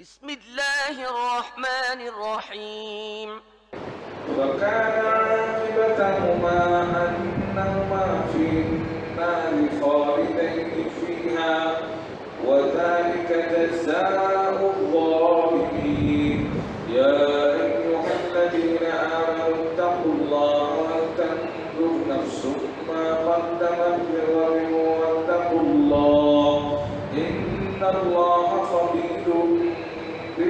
بسم الله الرحمن الرحيم وكان عاقبتهما أنهما في النار خالدين فيها وذلك جزاء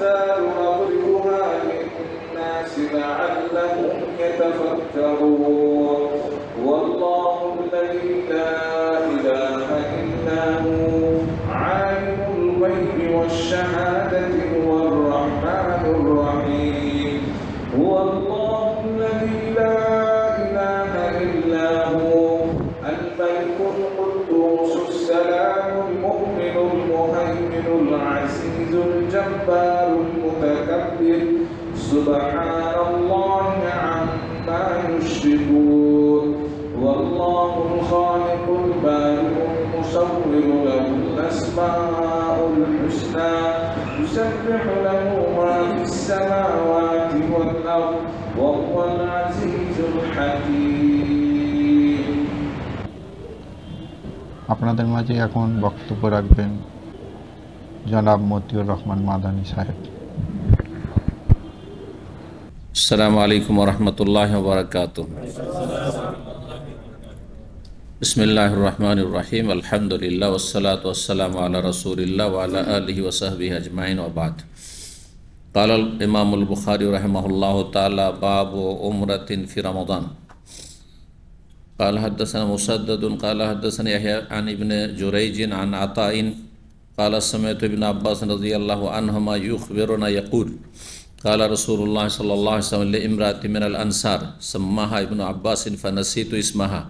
الأمثال نضربها للناس لعلهم يتفكرون والله الذي لا إله إلا هو عالم الغيب والشهادة هو الرحمن الرحيم هو الله الذي لا إله إلا هو الملك القدوس السلام المؤمن المهيمن العزيز الجبار يكبر سبحان الله عما يشركون والله الخالق البارئ المصور له الاسماء الحسنى يسبح له ما في السماوات والارض وهو العزيز الحكيم আপনাদের মাঝে এখন বক্তব্য রাখবেন জনাব মতিউর রহমান মাদানী সাহেব السلام عليكم ورحمة الله وبركاته بسم الله الرحمن الرحيم الحمد لله والصلاة والسلام على رسول الله وعلى آله وصحبه أجمعين وبعد قال الإمام البخاري رحمه الله تعالى باب عمرة في رمضان قال حدثنا مسدد قال حدثنا يحيى عن ابن جريج عن عطاء قال سمعت ابن عباس رضي الله عنهما يخبرنا يقول قال رسول الله صلى الله عليه وسلم لامرأة من الأنصار سماها ابن عباس فنسيت اسمها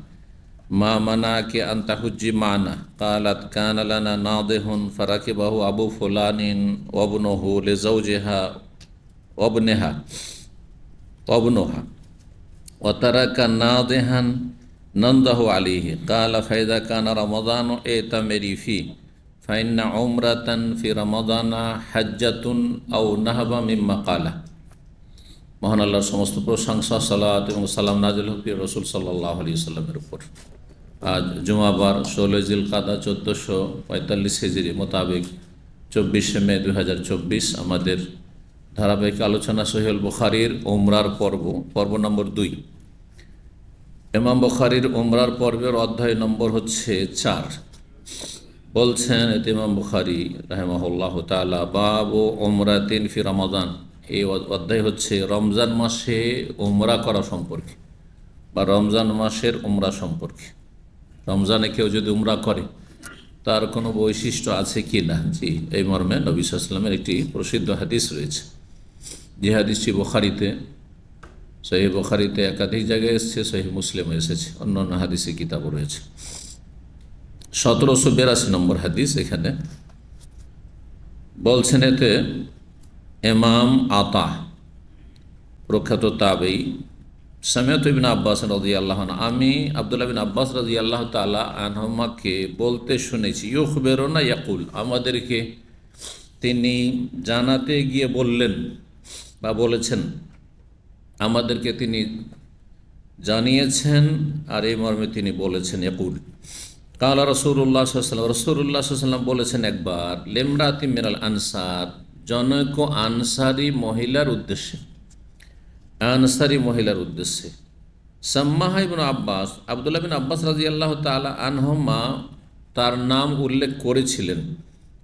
ما منعك أن تحج معنا قالت كان لنا ناضح فركبه أبو فلان وابنه لزوجها وابنها وابنها وترك ناضحا ننده عليه قال فإذا كان رمضان ائت مري فيه ফাইন্না ওমরাতান ফি রমাদানা হাজ্জাতুন আউ নাহাবা মিম্মা কালা মহান আল্লাহর সমস্ত প্রশংসা সালাত এবং সালাম নাজুল হকি রসুল সাল্লাহ আলি সাল্লামের উপর আজ জুমাবার ষোলোই জিল কাদা চোদ্দোশো পঁয়তাল্লিশ হেজিরি মোতাবেক চব্বিশে মে দুই আমাদের ধারাবাহিক আলোচনা সহিল বুখারির ওমরার পর্ব পর্ব নম্বর দুই এমাম বখারির ওমরার পর্বের অধ্যায় নম্বর হচ্ছে চার বলছেন এতিমাম বুখারি রাহেমাহুল্লাহ তালা বাবু তিন ফি রমাদান এই অধ্যায় হচ্ছে রমজান মাসে ওমরা করা সম্পর্কে বা রমজান মাসের ওমরা সম্পর্কে রমজানে কেউ যদি উমরা করে তার কোনো বৈশিষ্ট্য আছে কি না জি এই মর্মে নবী একটি প্রসিদ্ধ হাদিস রয়েছে যে হাদিসটি বোখারিতে সহি বোখারিতে একাধিক জায়গায় এসছে সহি মুসলিম এসেছে অন্য অন্য হাদিসে কিতাবও রয়েছে সতেরোশো বিরাশি নম্বর হাদিস এখানে বলছেন এতে এমাম আতা প্রখ্যাত তাবেই সামিয়ত ইবিন আব্বাস রাজি আল্লাহ আমি আবদুল্লাহ বিন আব্বাস রাজি আল্লাহ তালা আনহমাকে বলতে শুনেছি খুবের না ইয়াকুল আমাদেরকে তিনি জানাতে গিয়ে বললেন বা বলেছেন আমাদেরকে তিনি জানিয়েছেন আর এই মর্মে তিনি বলেছেন ইয়াকুল কালা রসুল্লাহ সাল্লাম রসুল্লাহ সাল্লাম বলেছেন একবার লেমরাতি মেরাল আনসার জনক আনসারি মহিলার উদ্দেশ্যে আনসারি মহিলার উদ্দেশ্যে সাম্মাহা ইবন আব্বাস আবদুল্লাহ বিন আব্বাস রাজি আল্লাহ তালা আনহমা তার নাম উল্লেখ করেছিলেন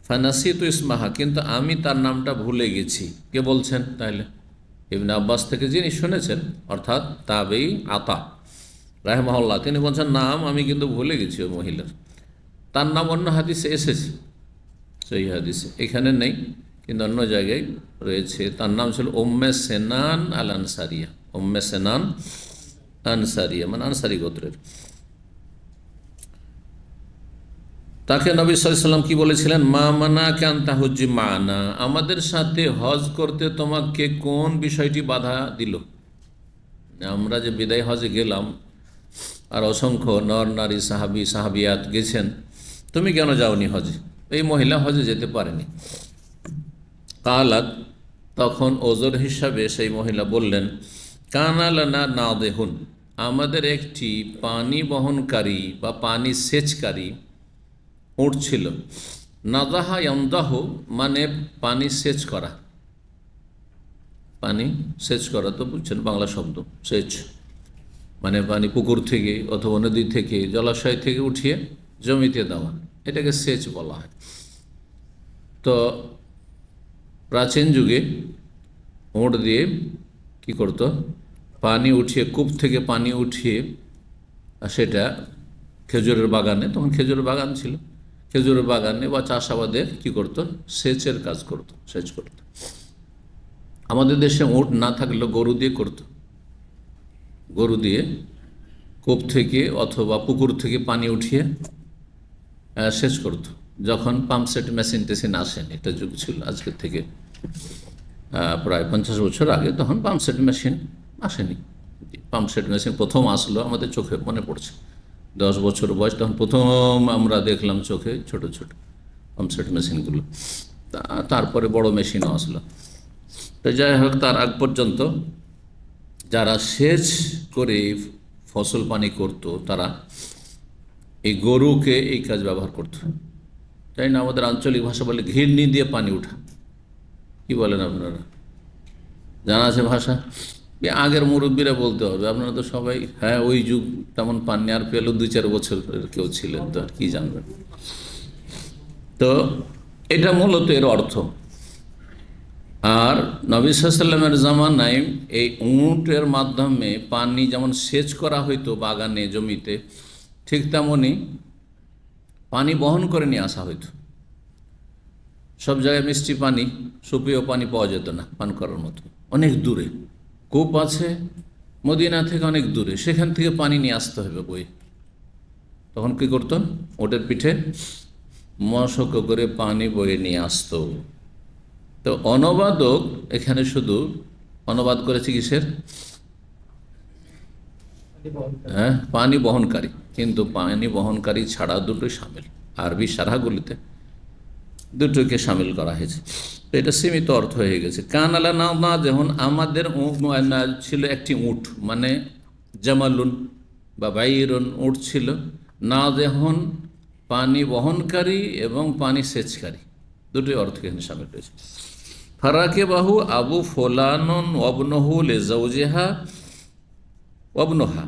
ফানাসি তো ইসমাহা কিন্তু আমি তার নামটা ভুলে গেছি কে বলছেন তাহলে ইবন আব্বাস থেকে যিনি শুনেছেন অর্থাৎ তাবেই আতা রাহেমাহল্লা তিনি বলছেন নাম আমি কিন্তু ভুলে গেছি ওই মহিলার তার নাম অন্য হাদিসে এসেছে সেই হাদিসে এখানে নেই কিন্তু অন্য জায়গায় রয়েছে তার নাম ছিল ওম্মে সেনান আল আনসারিয়া ওম্মে সেনান আনসারিয়া মানে আনসারি গোত্রের তাকে নবী সাল্লাম কি বলেছিলেন মা মানা তা তাহজি মানা আমাদের সাথে হজ করতে তোমাকে কোন বিষয়টি বাধা দিল আমরা যে বিদায় হজে গেলাম আর অসংখ্য নর নারী সাহাবি সাহাবিয়াত গেছেন তুমি কেন যাওনি হজে এই মহিলা হজে যেতে পারেনি কালাত তখন ওজোর হিসাবে সেই মহিলা বললেন কানালানা না দেহুন আমাদের একটি পানি বহনকারী বা পানি সেচকারী উঠছিল ছিল নাদাহা মানে পানি সেচ করা পানি সেচ করা তো বুঝছেন বাংলা শব্দ সেচ মানে পানি পুকুর থেকে অথবা নদী থেকে জলাশয় থেকে উঠিয়ে জমিতে দেওয়া এটাকে সেচ বলা হয় তো প্রাচীন যুগে মোট দিয়ে কি করত পানি উঠিয়ে কূপ থেকে পানি উঠিয়ে সেটা খেজুরের বাগানে তখন খেজুরের বাগান ছিল খেজুরের বাগানে বা চাষাবাদে কি করত সেচের কাজ করত সেচ করত আমাদের দেশে উট না থাকলে গরু দিয়ে করতো গরু দিয়ে কূপ থেকে অথবা পুকুর থেকে পানি উঠিয়ে শেষ করত যখন পাম্পসেট মেশিন টেসিন আসেন এটা যুগ ছিল আজকের থেকে প্রায় পঞ্চাশ বছর আগে তখন পাম্পসেট মেশিন আসেনি পাম্পসেট মেশিন প্রথম আসলো আমাদের চোখে মনে পড়ছে দশ বছর বয়স তখন প্রথম আমরা দেখলাম চোখে ছোট ছোট পাম্পসেট মেশিনগুলো তারপরে বড় মেশিনও আসলো তো যাই হোক তার আগ পর্যন্ত যারা সেচ করে ফসল পানি করত তারা এই গরুকে এই কাজ ব্যবহার করত তাই না আমাদের আঞ্চলিক ভাষা বলে ঘিরনি দিয়ে পানি উঠা কি বলেন আপনারা জানা আছে ভাষা আগের মুরব্বীরা বলতে হবে আপনারা তো সবাই হ্যাঁ ওই যুগ তেমন পানি আর পেল দুই চার বছর কেউ ছিলেন তো আর কি জানবেন তো এটা মূলত এর অর্থ আর নবী সাল্লামের জামানায় এই উঁটের মাধ্যমে পানি যেমন সেচ করা হইতো বাগানে জমিতে ঠিক তেমনই পানি বহন করে নিয়ে আসা হইত সব জায়গায় মিষ্টি পানি সুপেয় পানি পাওয়া যেত না পান করার মতো অনেক দূরে কূপ আছে মদিনা থেকে অনেক দূরে সেখান থেকে পানি নিয়ে আসতে হবে বই তখন কি করতো ওটের পিঠে মশক করে পানি বয়ে নিয়ে আসতো তো অনবাদক এখানে শুধু অনুবাদ করেছে কিসের হ্যাঁ পানি বহনকারী কিন্তু পানি বহনকারী ছাড়া দুটোই সামিল আরবি সারাগুলিতে দুটোকে সামিল করা হয়েছে তো এটা সীমিত অর্থ হয়ে গেছে কান আলা না না যেমন আমাদের ছিল একটি উঠ মানে জামালুন বা বাইরুন উঠ ছিল না যেহন পানি বহনকারী এবং পানি সেচকারী দুটোই অর্থ এখানে সামিল রয়েছে ফারাকে বাহু আবু ফোলানন অবনহুল জৌজেহা অবনহা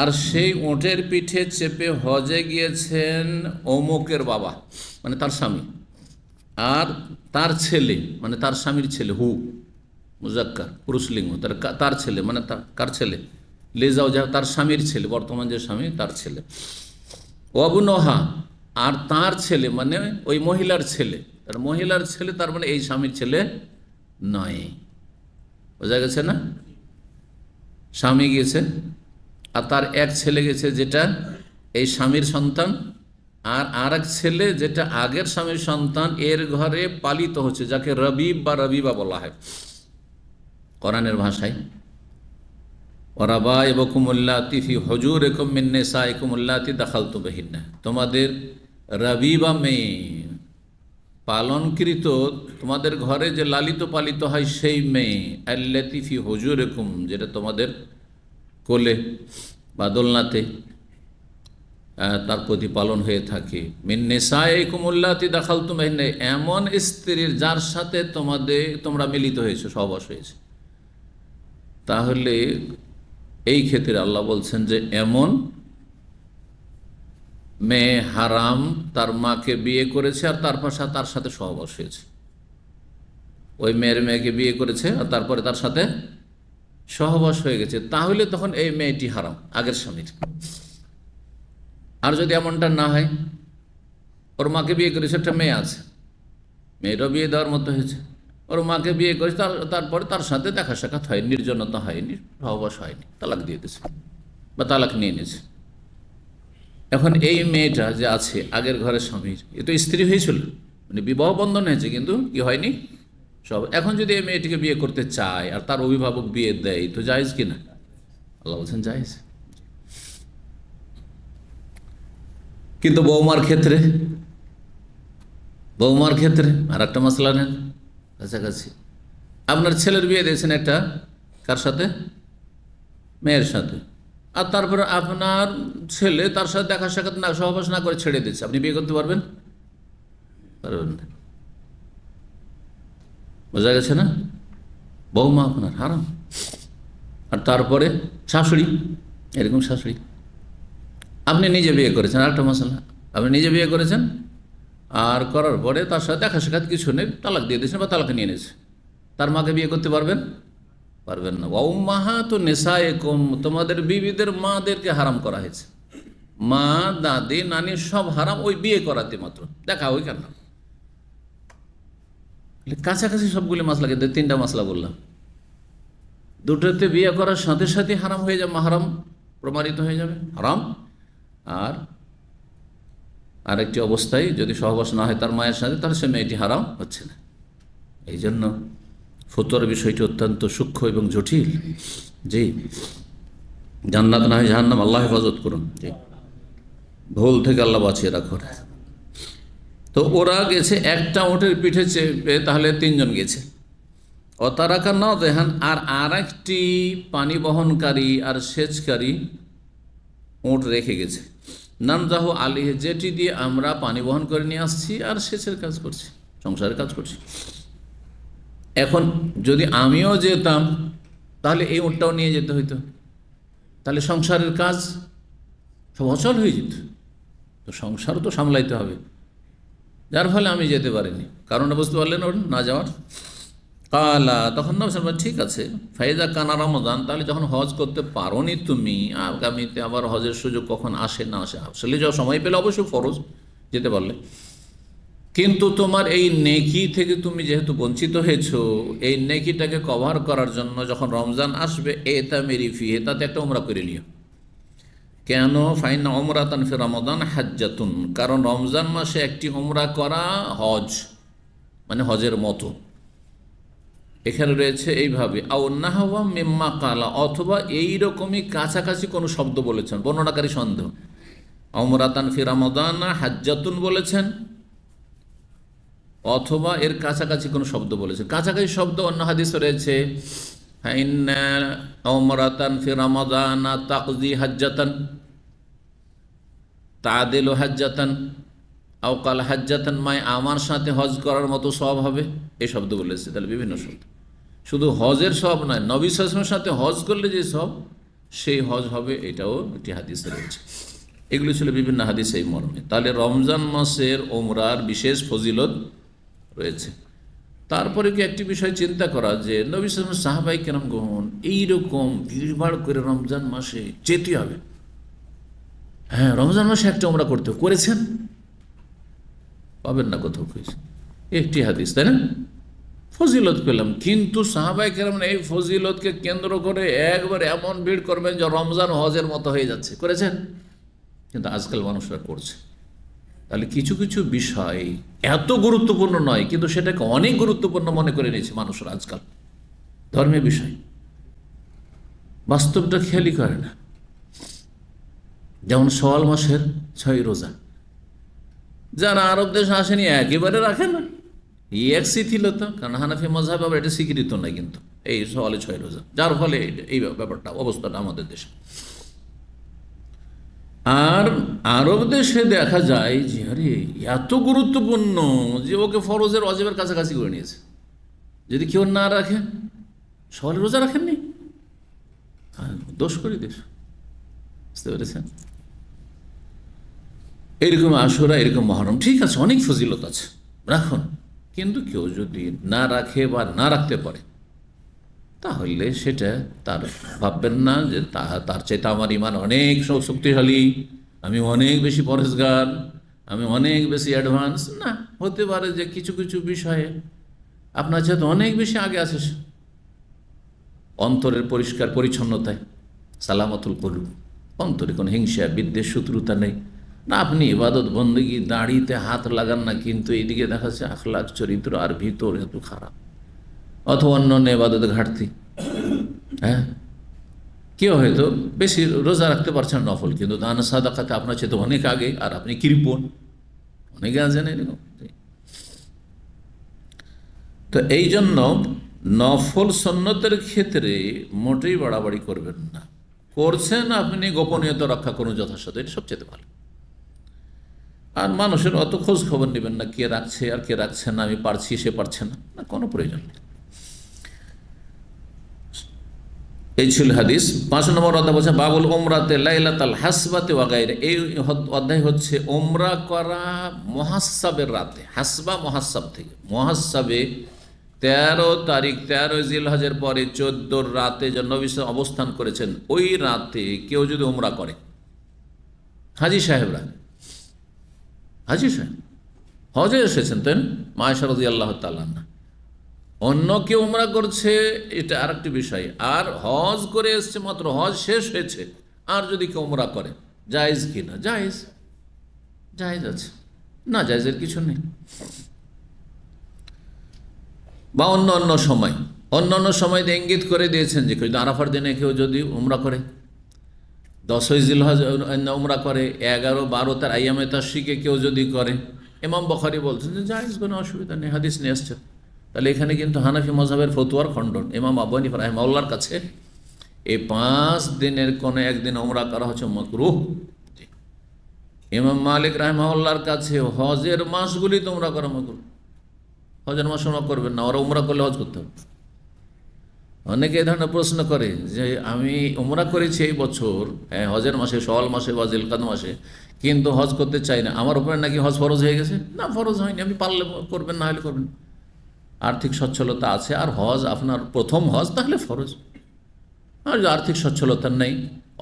আর সেই ওঁটের পিঠে চেপে হজে গিয়েছেন অমুকের বাবা মানে তার স্বামী আর তার ছেলে মানে তার স্বামীর ছেলে হু মুজাক্কার পুরুষলিঙ্গ তার তার ছেলে মানে তার কার ছেলে লেজাও যা তার স্বামীর ছেলে বর্তমান যে স্বামী তার ছেলে অবনহা আর তার ছেলে মানে ওই মহিলার ছেলে তার মহিলার ছেলে তার মানে এই স্বামীর ছেলে নয় বোঝা গেছে না স্বামী গিয়েছে আর তার এক ছেলে গেছে যেটা এই স্বামীর সন্তান আর আর ছেলে যেটা আগের স্বামীর সন্তান এর ঘরে পালিত হচ্ছে যাকে রবিব বা রবিবা বলা হয় করানের ভাষায় ওরাবা এবকুমুল্লা তিফি হজুর একুম মিন্নেসা একুমুল্লাতি দাখাল তো বেহিন্না তোমাদের রবিবা মেয়ে পালনকৃত তোমাদের ঘরে যে লালিত পালিত হয় সেই মেয়ে আল্লাতিফি হজুর এরকম যেটা তোমাদের কোলে বা দোলনাতে তার প্রতিপালন হয়ে থাকে এই কুমুল্লাতি দেখাল তুমি এমন স্ত্রীর যার সাথে তোমাদের তোমরা মিলিত হয়েছে সবাস হয়েছে তাহলে এই ক্ষেত্রে আল্লাহ বলছেন যে এমন মেয়ে হারাম তার মাকে বিয়ে করেছে আর তার পাশে তার সাথে সহবাস হয়েছে ওই মেয়ের মেয়েকে বিয়ে করেছে আর তারপরে তার সাথে সহবাস হয়ে গেছে তাহলে তখন এই মেয়েটি হারাম আগের স্বামীর আর যদি এমনটা না হয় ওর মাকে বিয়ে করেছে একটা মেয়ে আছে মেয়েরও বিয়ে দেওয়ার মতো হয়েছে ওর মাকে বিয়ে করেছে তার তারপরে তার সাথে দেখা সাক্ষাৎ হয় নির্জনতা হয়নি সহবাস হয়নি তালাক দিয়ে দিয়েছে বা তালাক নিয়ে নিয়েছে এখন এই মেয়েটা যে আছে আগের ঘরে স্বামীর এ তো স্ত্রী হয়েছিল মানে বিবাহ বন্ধন হয়েছে কিন্তু কি হয়নি সব এখন যদি এই মেয়েটিকে বিয়ে করতে চায় আর তার অভিভাবক বিয়ে দেয় তো কি কিনা আল্লাহ বলছেন যাইজ কিন্তু বৌমার ক্ষেত্রে বৌমার ক্ষেত্রে আর একটা মশলা নেন কাছাকাছি আপনার ছেলের বিয়ে দিয়েছেন একটা কার সাথে মেয়ের সাথে আর তারপরে আপনার ছেলে তার সাথে দেখা সাক্ষাৎ না সহবাস না করে ছেড়ে দিচ্ছে আপনি বিয়ে করতে পারবেন পারবেন বোঝা গেছে না বৌমা আপনার হারাম আর তারপরে শাশুড়ি এরকম শাশুড়ি আপনি নিজে বিয়ে করেছেন আরেকটা মশলা আপনি নিজে বিয়ে করেছেন আর করার পরে তার সাথে দেখা সাক্ষাৎ কিছু নেই তালাক দিয়ে দিয়েছেন বা তালাক নিয়ে নিয়েছে তার মাকে বিয়ে করতে পারবেন পারবেন না ও মাহা তো নেশায় কম তোমাদের বিবিদের মাদেরকে হারাম করা হয়েছে মা দাদি নানি সব হারাম ওই বিয়ে করাতে মাত্র দেখা ওই কেন কাছাকাছি সবগুলি মাসলা কিন্তু তিনটা মাসলা বললাম দুটোতে বিয়ে করার সাথে সাথে হারাম হয়ে যাবে হারাম প্রমাণিত হয়ে যাবে হারাম আর আরেকটি অবস্থায় যদি সহবাস না হয় তার মায়ের সাথে তাহলে সে মেয়েটি হারাম হচ্ছে না এই জন্য ফতোয়ার বিষয়টি অত্যন্ত সূক্ষ্ম এবং জটিল জি জান্নাত না হয় জাহান্নাম আল্লাহ হেফাজত করুন জি ভুল থেকে আল্লাহ বাঁচিয়ে রাখুন তো ওরা গেছে একটা ওটের পিঠে চেপে তাহলে তিনজন গেছে অতারাকা না দেখান আর আর একটি পানি বহনকারী আর সেচকারী উঁট রেখে গেছে নানদাহ আলী যেটি দিয়ে আমরা পানি বহন করে নিয়ে আসছি আর সেচের কাজ করছি সংসারের কাজ করছি এখন যদি আমিও যেতাম তাহলে এই ওটটাও নিয়ে যেতে হইতো তাহলে সংসারের কাজ সব অচল হয়ে যেত তো সংসারও তো সামলাইতে হবে যার ফলে আমি যেতে পারিনি কারণটা বুঝতে পারলেন ওর না যাওয়ার কালা তখন না বলছেন ঠিক আছে ফাইজা কানা রমজান তাহলে যখন হজ করতে পারো নি তুমি আগামীতে আবার হজের সুযোগ কখন আসে না আসে আসলে যা সময় পেলে অবশ্যই ফরজ যেতে পারলে কিন্তু তোমার এই নেকি থেকে তুমি যেহেতু বঞ্চিত হয়েছো এই নেকিটাকে কভার করার জন্য যখন রমজান আসবে এটা মেরি ফিহে তাতে একটা উমরা করে নিও কেন ফাইন অমরা ফের রমদান হাজ্জাতুন কারণ রমজান মাসে একটি উমরা করা হজ মানে হজের মতো এখানে রয়েছে এইভাবে হওয়া মেম্মা কালা অথবা এই রকমই কাছাকাছি কোনো শব্দ বলেছেন বর্ণনাকারী সন্দেহ অমরাতান ফিরামদান হাজ্জাতুন বলেছেন অথবা এর কাছাকাছি কোনো শব্দ বলেছে কাছাকাছি শব্দ অন্য হাদিস রয়েছে অমরাতান তাদেল আমার সাথে হজ করার মতো সব হবে এই শব্দ বলেছে তাহলে বিভিন্ন শব্দ শুধু হজের সব নয় নবী সাথে হজ করলে যে সব সেই হজ হবে এটাও একটি হাদিসে রয়েছে এগুলো ছিল বিভিন্ন হাদিস এই মর্মে তাহলে রমজান মাসের ওমরার বিশেষ ফজিলত রয়েছে তারপরে কি একটি বিষয় চিন্তা করা যে নবী সালাম সাহাবাই কেরম গ্রহণ এইরকম ভিড়ভাড় করে রমজান মাসে যেতে হবে হ্যাঁ রমজান মাসে একটা আমরা করতে করেছেন পাবেন না কোথাও করেছেন একটি হাদিস তাই না ফজিলত পেলাম কিন্তু সাহাবাই কেরম এই ফজিলতকে কেন্দ্র করে একবার এমন ভিড় করবেন যে রমজান হজের মতো হয়ে যাচ্ছে করেছেন কিন্তু আজকাল মানুষরা করছে তাহলে কিছু কিছু বিষয় এত গুরুত্বপূর্ণ নয় কিন্তু সেটাকে অনেক গুরুত্বপূর্ণ মনে করে নিয়েছে মানুষের আজকাল ধর্মের বিষয় বাস্তবটা খেয়ালই করে না যেমন সওয়াল মাসের ছয় রোজা যারা আরব দেশে আসেনি একেবারে রাখে না এক শিথিলতা কারণ হানাফি মজাহ বাবা এটা স্বীকৃত না কিন্তু এই সওয়ালে ছয় রোজা যার ফলে এই ব্যাপারটা অবস্থাটা আমাদের দেশে আর আরব দেশে দেখা যায় যে আরে এত গুরুত্বপূর্ণ যে ওকে ফরজের অজেবের কাছাকাছি করে নিয়েছে যদি কেউ না রাখে সবাই রোজা রাখেননি দোষ করি দেশ বুঝতে পেরেছেন এরকম আসরা এরকম মহরম ঠিক আছে অনেক ফজিলত আছে রাখুন কিন্তু কেউ যদি না রাখে বা না রাখতে পারে তাহলে সেটা তার ভাববেন না যে তার চাইতে আমার ইমান অনেক শক্তিশালী আমি অনেক বেশি পরেশগার আমি অনেক বেশি অ্যাডভান্স না হতে পারে যে কিছু কিছু বিষয়ে আপনার চাইতে অনেক বেশি আগে আছে অন্তরের পরিষ্কার পরিচ্ছন্নতায় সালামতুল করুন অন্তরে কোনো হিংসা বিদ্বেষ শত্রুতা নেই না আপনি ইবাদত বন্দী দাঁড়িতে হাত লাগান না কিন্তু এদিকে দেখা যাচ্ছে আখলাখ চরিত্র আর ভিতর এত খারাপ অথবা অন্য অন্য এবাদতে ঘাটতি হ্যাঁ কেউ হয়তো বেশি রোজা রাখতে পারছেন নফল কিন্তু দান খাতে আপনার চেয়ে তো অনেক আগে আর আপনি কৃপন অনেকে আছেন এরকম তো এই জন্য নফল সন্ন্যতের ক্ষেত্রে মোটেই বাড়াবাড়ি করবেন না করছেন আপনি গোপনীয়তা রক্ষা করুন যথাসাধ্য এটা সবচেয়ে ভালো আর মানুষের অত খোঁজ খবর নেবেন না কে রাখছে আর কে রাখছে না আমি পারছি সে পারছে না না কোনো প্রয়োজন নেই এই ছিল হাদিস পাঁচ নম্বর অধ্যায় বলছে বাবুল ওমরাতে লাইলাতাল হাসবাতে ওয়াগাইরে এই অধ্যায় হচ্ছে ওমরা করা মহাসাবের রাতে হাসবা মহাসাব থেকে মহাসাবে তেরো তারিখ তেরো জিলহাজের পরে চোদ্দোর রাতে যে নবিস অবস্থান করেছেন ওই রাতে কেউ যদি ওমরা করে হাজি সাহেবরা হাজি সাহেব হজে এসেছেন তাই না মায়েশারদি আল্লাহ তাল্লাহ অন্য কেউ উমরা করছে এটা আর একটি বিষয় আর হজ করে এসছে মাত্র হজ শেষ হয়েছে আর যদি কেউ উমরা করে জায়েজ কি না জায়জ জায়েজ আছে না জায়েজের কিছু নেই বা অন্য অন্য সময় অন্য অন্য সময় ইঙ্গিত করে দিয়েছেন যে আরাফার দিনে কেউ যদি উমরা করে দশই জিলহজ উমরা করে এগারো বারো তার আইয়ামে তার শিখে কেউ যদি করে এমাম বখারি বলছেন যে জায়েজ কোনো অসুবিধা নেই হাদিস নিয়ে আসছেন তাহলে এখানে কিন্তু হানাফি মজাবের ফতুয়ার খণ্ডন এমাম আবানি রাহেমাউল্লার কাছে এই পাঁচ দিনের কোনো একদিন অমরা করা হচ্ছে মকরুহ এমাম মালিক রাহেমাউল্লার কাছে হজের মাসগুলি তোমরা করো মকরু হজের মাস ওমরা করবেন না ওরা উমরা করলে হজ করতে হবে অনেকে এ ধরনের প্রশ্ন করে যে আমি উমরা করেছি এই বছর হ্যাঁ হজের মাসে সওয়াল মাসে বা জিলকাদ মাসে কিন্তু হজ করতে চাই না আমার উপরে নাকি হজ ফরজ হয়ে গেছে না ফরজ হয়নি আপনি পারলে করবেন না হলে করবেন না আর্থিক সচ্ছলতা আছে আর হজ আপনার প্রথম হজ তাহলে ফরজ আর আর্থিক সচ্ছলতা নেই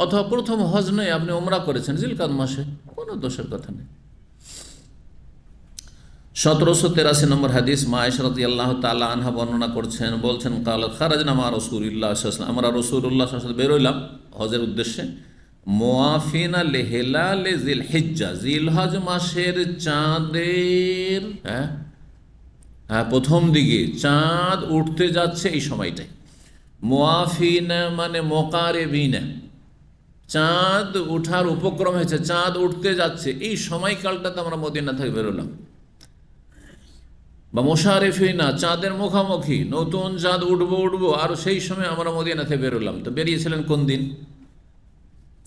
অথবা প্রথম হজ নেই আপনি ওমরা করেছেন জিলকাদ মাসে কোনো দোষের কথা নেই সতেরোশো তেরাশি নম্বর হাদিস মা ইশরত আল্লাহ তালা আনহা বর্ণনা করছেন বলছেন কাল খারাজ নামা রসুল্লাহ আমরা রসুল্লাহ বেরোইলাম হজের উদ্দেশ্যে মোয়াফিনা লেহেলা লে জিল হেজ্জা জিল হজ মাসের চাঁদের হ্যাঁ হ্যাঁ প্রথম দিকে চাঁদ উঠতে যাচ্ছে এই সময়টাই মোয়াফিনা মানে বিনা চাঁদ উঠার উপক্রম হয়েছে চাঁদ উঠতে যাচ্ছে এই সময়কালটাতে আমরা মদিনা থেকে বেরোলাম বা মোশারেফিনা চাঁদের মুখামুখি নতুন চাঁদ উঠবো উঠবো আর সেই সময় আমরা থেকে বেরোলাম তো বেরিয়েছিলেন কোন দিন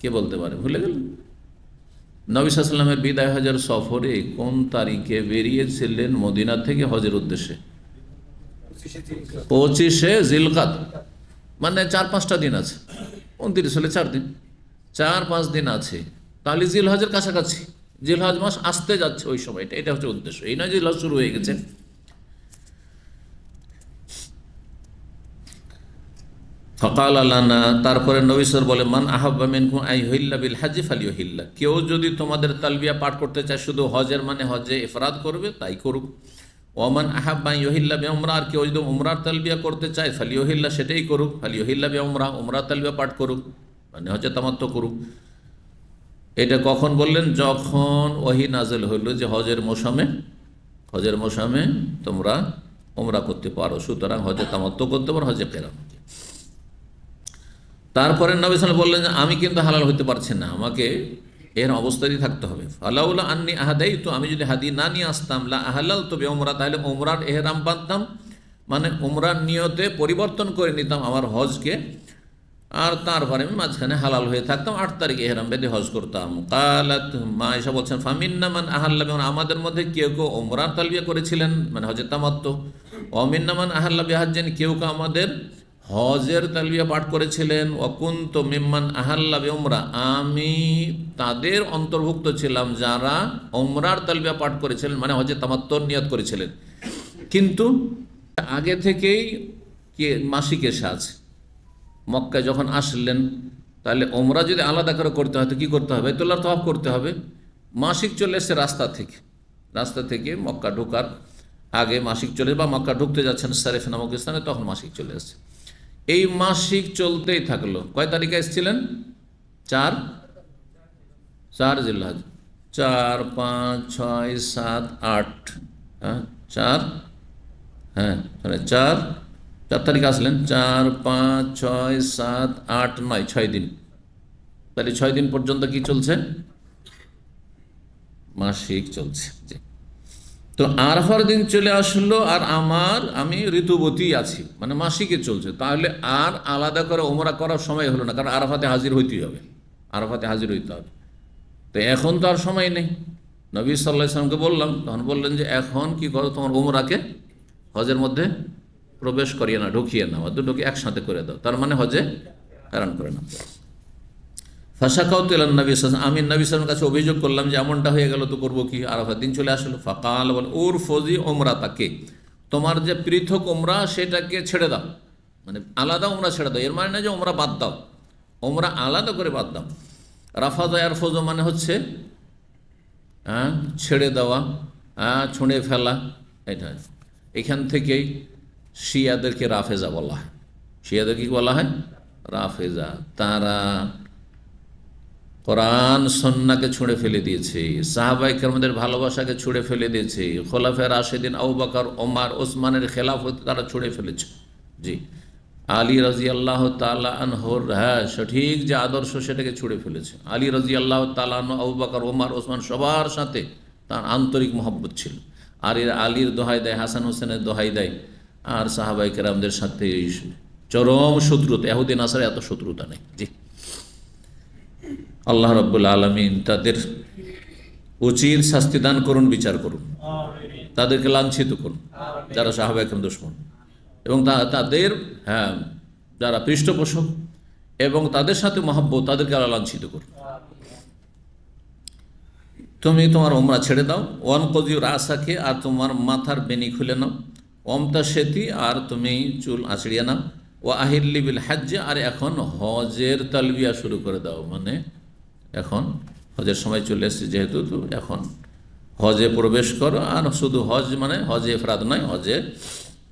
কে বলতে পারে ভুলে গেলেন নবিসাল্লামের বিদায় হজের সফরে কোন তারিখে বেরিয়েছিলেন মদিনা থেকে হজের উদ্দেশ্যে পঁচিশে জিলকাত মানে চার পাঁচটা দিন আছে উনত্রিশ হলে চার দিন চার পাঁচ দিন আছে তাহলে জিল হজের কাছাকাছি জিলহাজ মাস আসতে যাচ্ছে ওই সময়টা এটা হচ্ছে উদ্দেশ্য এই নয় জিলহাজ হজ শুরু হয়ে গেছে ফকাল আলানা তারপরে নবিসর বলে মান আহাবামিন আই বিল হাজি ফালি কেউ যদি তোমাদের তালবিয়া পাঠ করতে চায় শুধু হজের মানে হজে ইফরাদ করবে তাই করুক ওমান আহাবাই ইহিল্লা বেউমরা আর কেউ যদি উমরার তালবিয়া করতে চায় ফালি ওহিল্লা সেটাই করুক ফালি ওহিল্লা বেউমরা উমরা উমরা তালবিয়া পাঠ করুক মানে হজে তামাত্ম করুক এটা কখন বললেন যখন ওহি নাজেল হইল যে হজের মৌসুমে হজের মৌসুমে তোমরা উমরা করতে পারো সুতরাং হজে তামাত্ম করতে পারো হজে কেরাম তারপরে নবী সাল বললেন যে আমি কিন্তু হালাল হতে পারছি না আমাকে এর অবস্থাতেই থাকতে হবে আল্লাউল্লাহ আননি আহাদাই তো আমি যদি হাদি না নিয়ে আসতাম লা আহালাল তবে ওমরা তাহলে ওমরার এহরাম বাঁধতাম মানে ওমরার নিয়তে পরিবর্তন করে নিতাম আমার হজকে আর তারপরে আমি মাঝখানে হালাল হয়ে থাকতাম আট তারিখে এহরাম বেঁধে হজ করতাম কালাত মা এসা বলছেন ফামিন্না মান আহাল্লা বেমন আমাদের মধ্যে কেউ কেউ ওমরার তালবিয়া করেছিলেন মানে হজের তামাত্ম অমিন্নামান আহাল্লা বেহাজ্জেন কেউ কেউ আমাদের হজের তালবিয়া পাঠ করেছিলেন অকুন্ত মিম্মান আহাল্লা ওমরা আমি তাদের অন্তর্ভুক্ত ছিলাম যারা ওমরার তালবিয়া পাঠ করেছিলেন মানে হজে তামাত্তর নিয়াত করেছিলেন কিন্তু আগে থেকেই কে মাসিক এসে আছে মক্কায় যখন আসলেন তাহলে ওমরা যদি আলাদা করে করতে হয় তো কী করতে হবে তোলার তফ করতে হবে মাসিক চলে এসছে রাস্তা থেকে রাস্তা থেকে মক্কা ঢোকার আগে মাসিক চলে বা মক্কা ঢুকতে যাচ্ছেন সারেফ নামক স্থানে তখন মাসিক চলে আসছে এই মাসিক চলতেই থাকলো কয় তারিখে এসছিলেন চার চার জিলহাজ চার পাঁচ ছয় সাত আট হ্যাঁ চার হ্যাঁ চার চার তারিখ আসলেন চার পাঁচ ছয় সাত আট নয় ছয় দিন তাহলে ছয় দিন পর্যন্ত কি চলছে মাসিক চলছে তো আরফার দিন চলে আসলো আর আমার আমি ঋতুবতী আছি মানে মাসিকে চলছে তাহলে আর আলাদা করে ওমরা করার সময় হলো না কারণ আরাফাতে হাজির হইতেই হবে আরফাতে হাজির হইতে হবে তো এখন তো আর সময় নেই নবী সাল্লাহ ইসলামকে বললাম তখন বললেন যে এখন কি করো তোমার ওমরাকে হজের মধ্যে প্রবেশ করিয়ে না ঢুকিয়ে নাও দুটোকে একসাথে করে দাও তার মানে হজে হারান করে না ফাঁসাকাও তেলান নবী সালাম আমি নবী সালামের কাছে অভিযোগ করলাম যে এমনটা হয়ে গেল তো করবো কি আর দিন চলে আসলো ফাঁকাল বল ওর ফজি ওমরা তাকে তোমার যে পৃথক ওমরা সেটাকে ছেড়ে দাও মানে আলাদা ওমরা ছেড়ে দাও এর মানে না যে ওমরা বাদ দাও ওমরা আলাদা করে বাদ দাও রাফা দয়ার ফজো মানে হচ্ছে হ্যাঁ ছেড়ে দেওয়া হ্যাঁ ছুঁড়ে ফেলা এটা এখান থেকেই শিয়াদেরকে রাফেজা বলা হয় শিয়াদের কি বলা হয় রাফেজা তারা কোরআন সন্নাকে ছুঁড়ে ফেলে দিয়েছে সাহাবাই কেরমদের ভালোবাসাকে ছুঁড়ে ফেলে দিয়েছে খোলাফের রাশেদিন আউবাকর ওমার ওসমানের খেলাফত তারা ছুঁড়ে ফেলেছে জি আলী রাজি আল্লাহ তালাহর হ্যাঁ সঠিক যে আদর্শ সেটাকে ছুঁড়ে ফেলেছে আলী রাজি আল্লাহ তালাহ আউবাকর ওমার ওসমান সবার সাথে তার আন্তরিক মহব্বত ছিল আর এর আলীর দোহাই দেয় হাসান হোসেনের দোহাই দেয় আর সাহাবাই কেরামদের সাথে চরম শত্রুতা এহুদিন আসার এত শত্রুতা নেই জি আল্লাহ রব্বুল আলমিন তাদের উচিত দান করুন বিচার করুন তাদেরকে লাঞ্ছিত করুন যারা সাহাবা একদম দুশ্মন এবং তাদের হ্যাঁ যারা পৃষ্ঠপোষক এবং তাদের সাথে মহাব্য তাদেরকে আল্লাহ লাঞ্ছিত করুন তুমি তোমার ওমরা ছেড়ে দাও ওয়ান কদিউর আশাকে আর তোমার মাথার বেনি খুলে নাও অমতা সেতি আর তুমি চুল আঁচড়িয়ে নাও ও আহিল্লিবিল হাজ্জে আর এখন হজের তালবিয়া শুরু করে দাও মানে এখন হজের সময় চলে এসেছে যেহেতু এখন হজে প্রবেশ করো আর শুধু হজ মানে হজে ফ্রাদ নয় হজে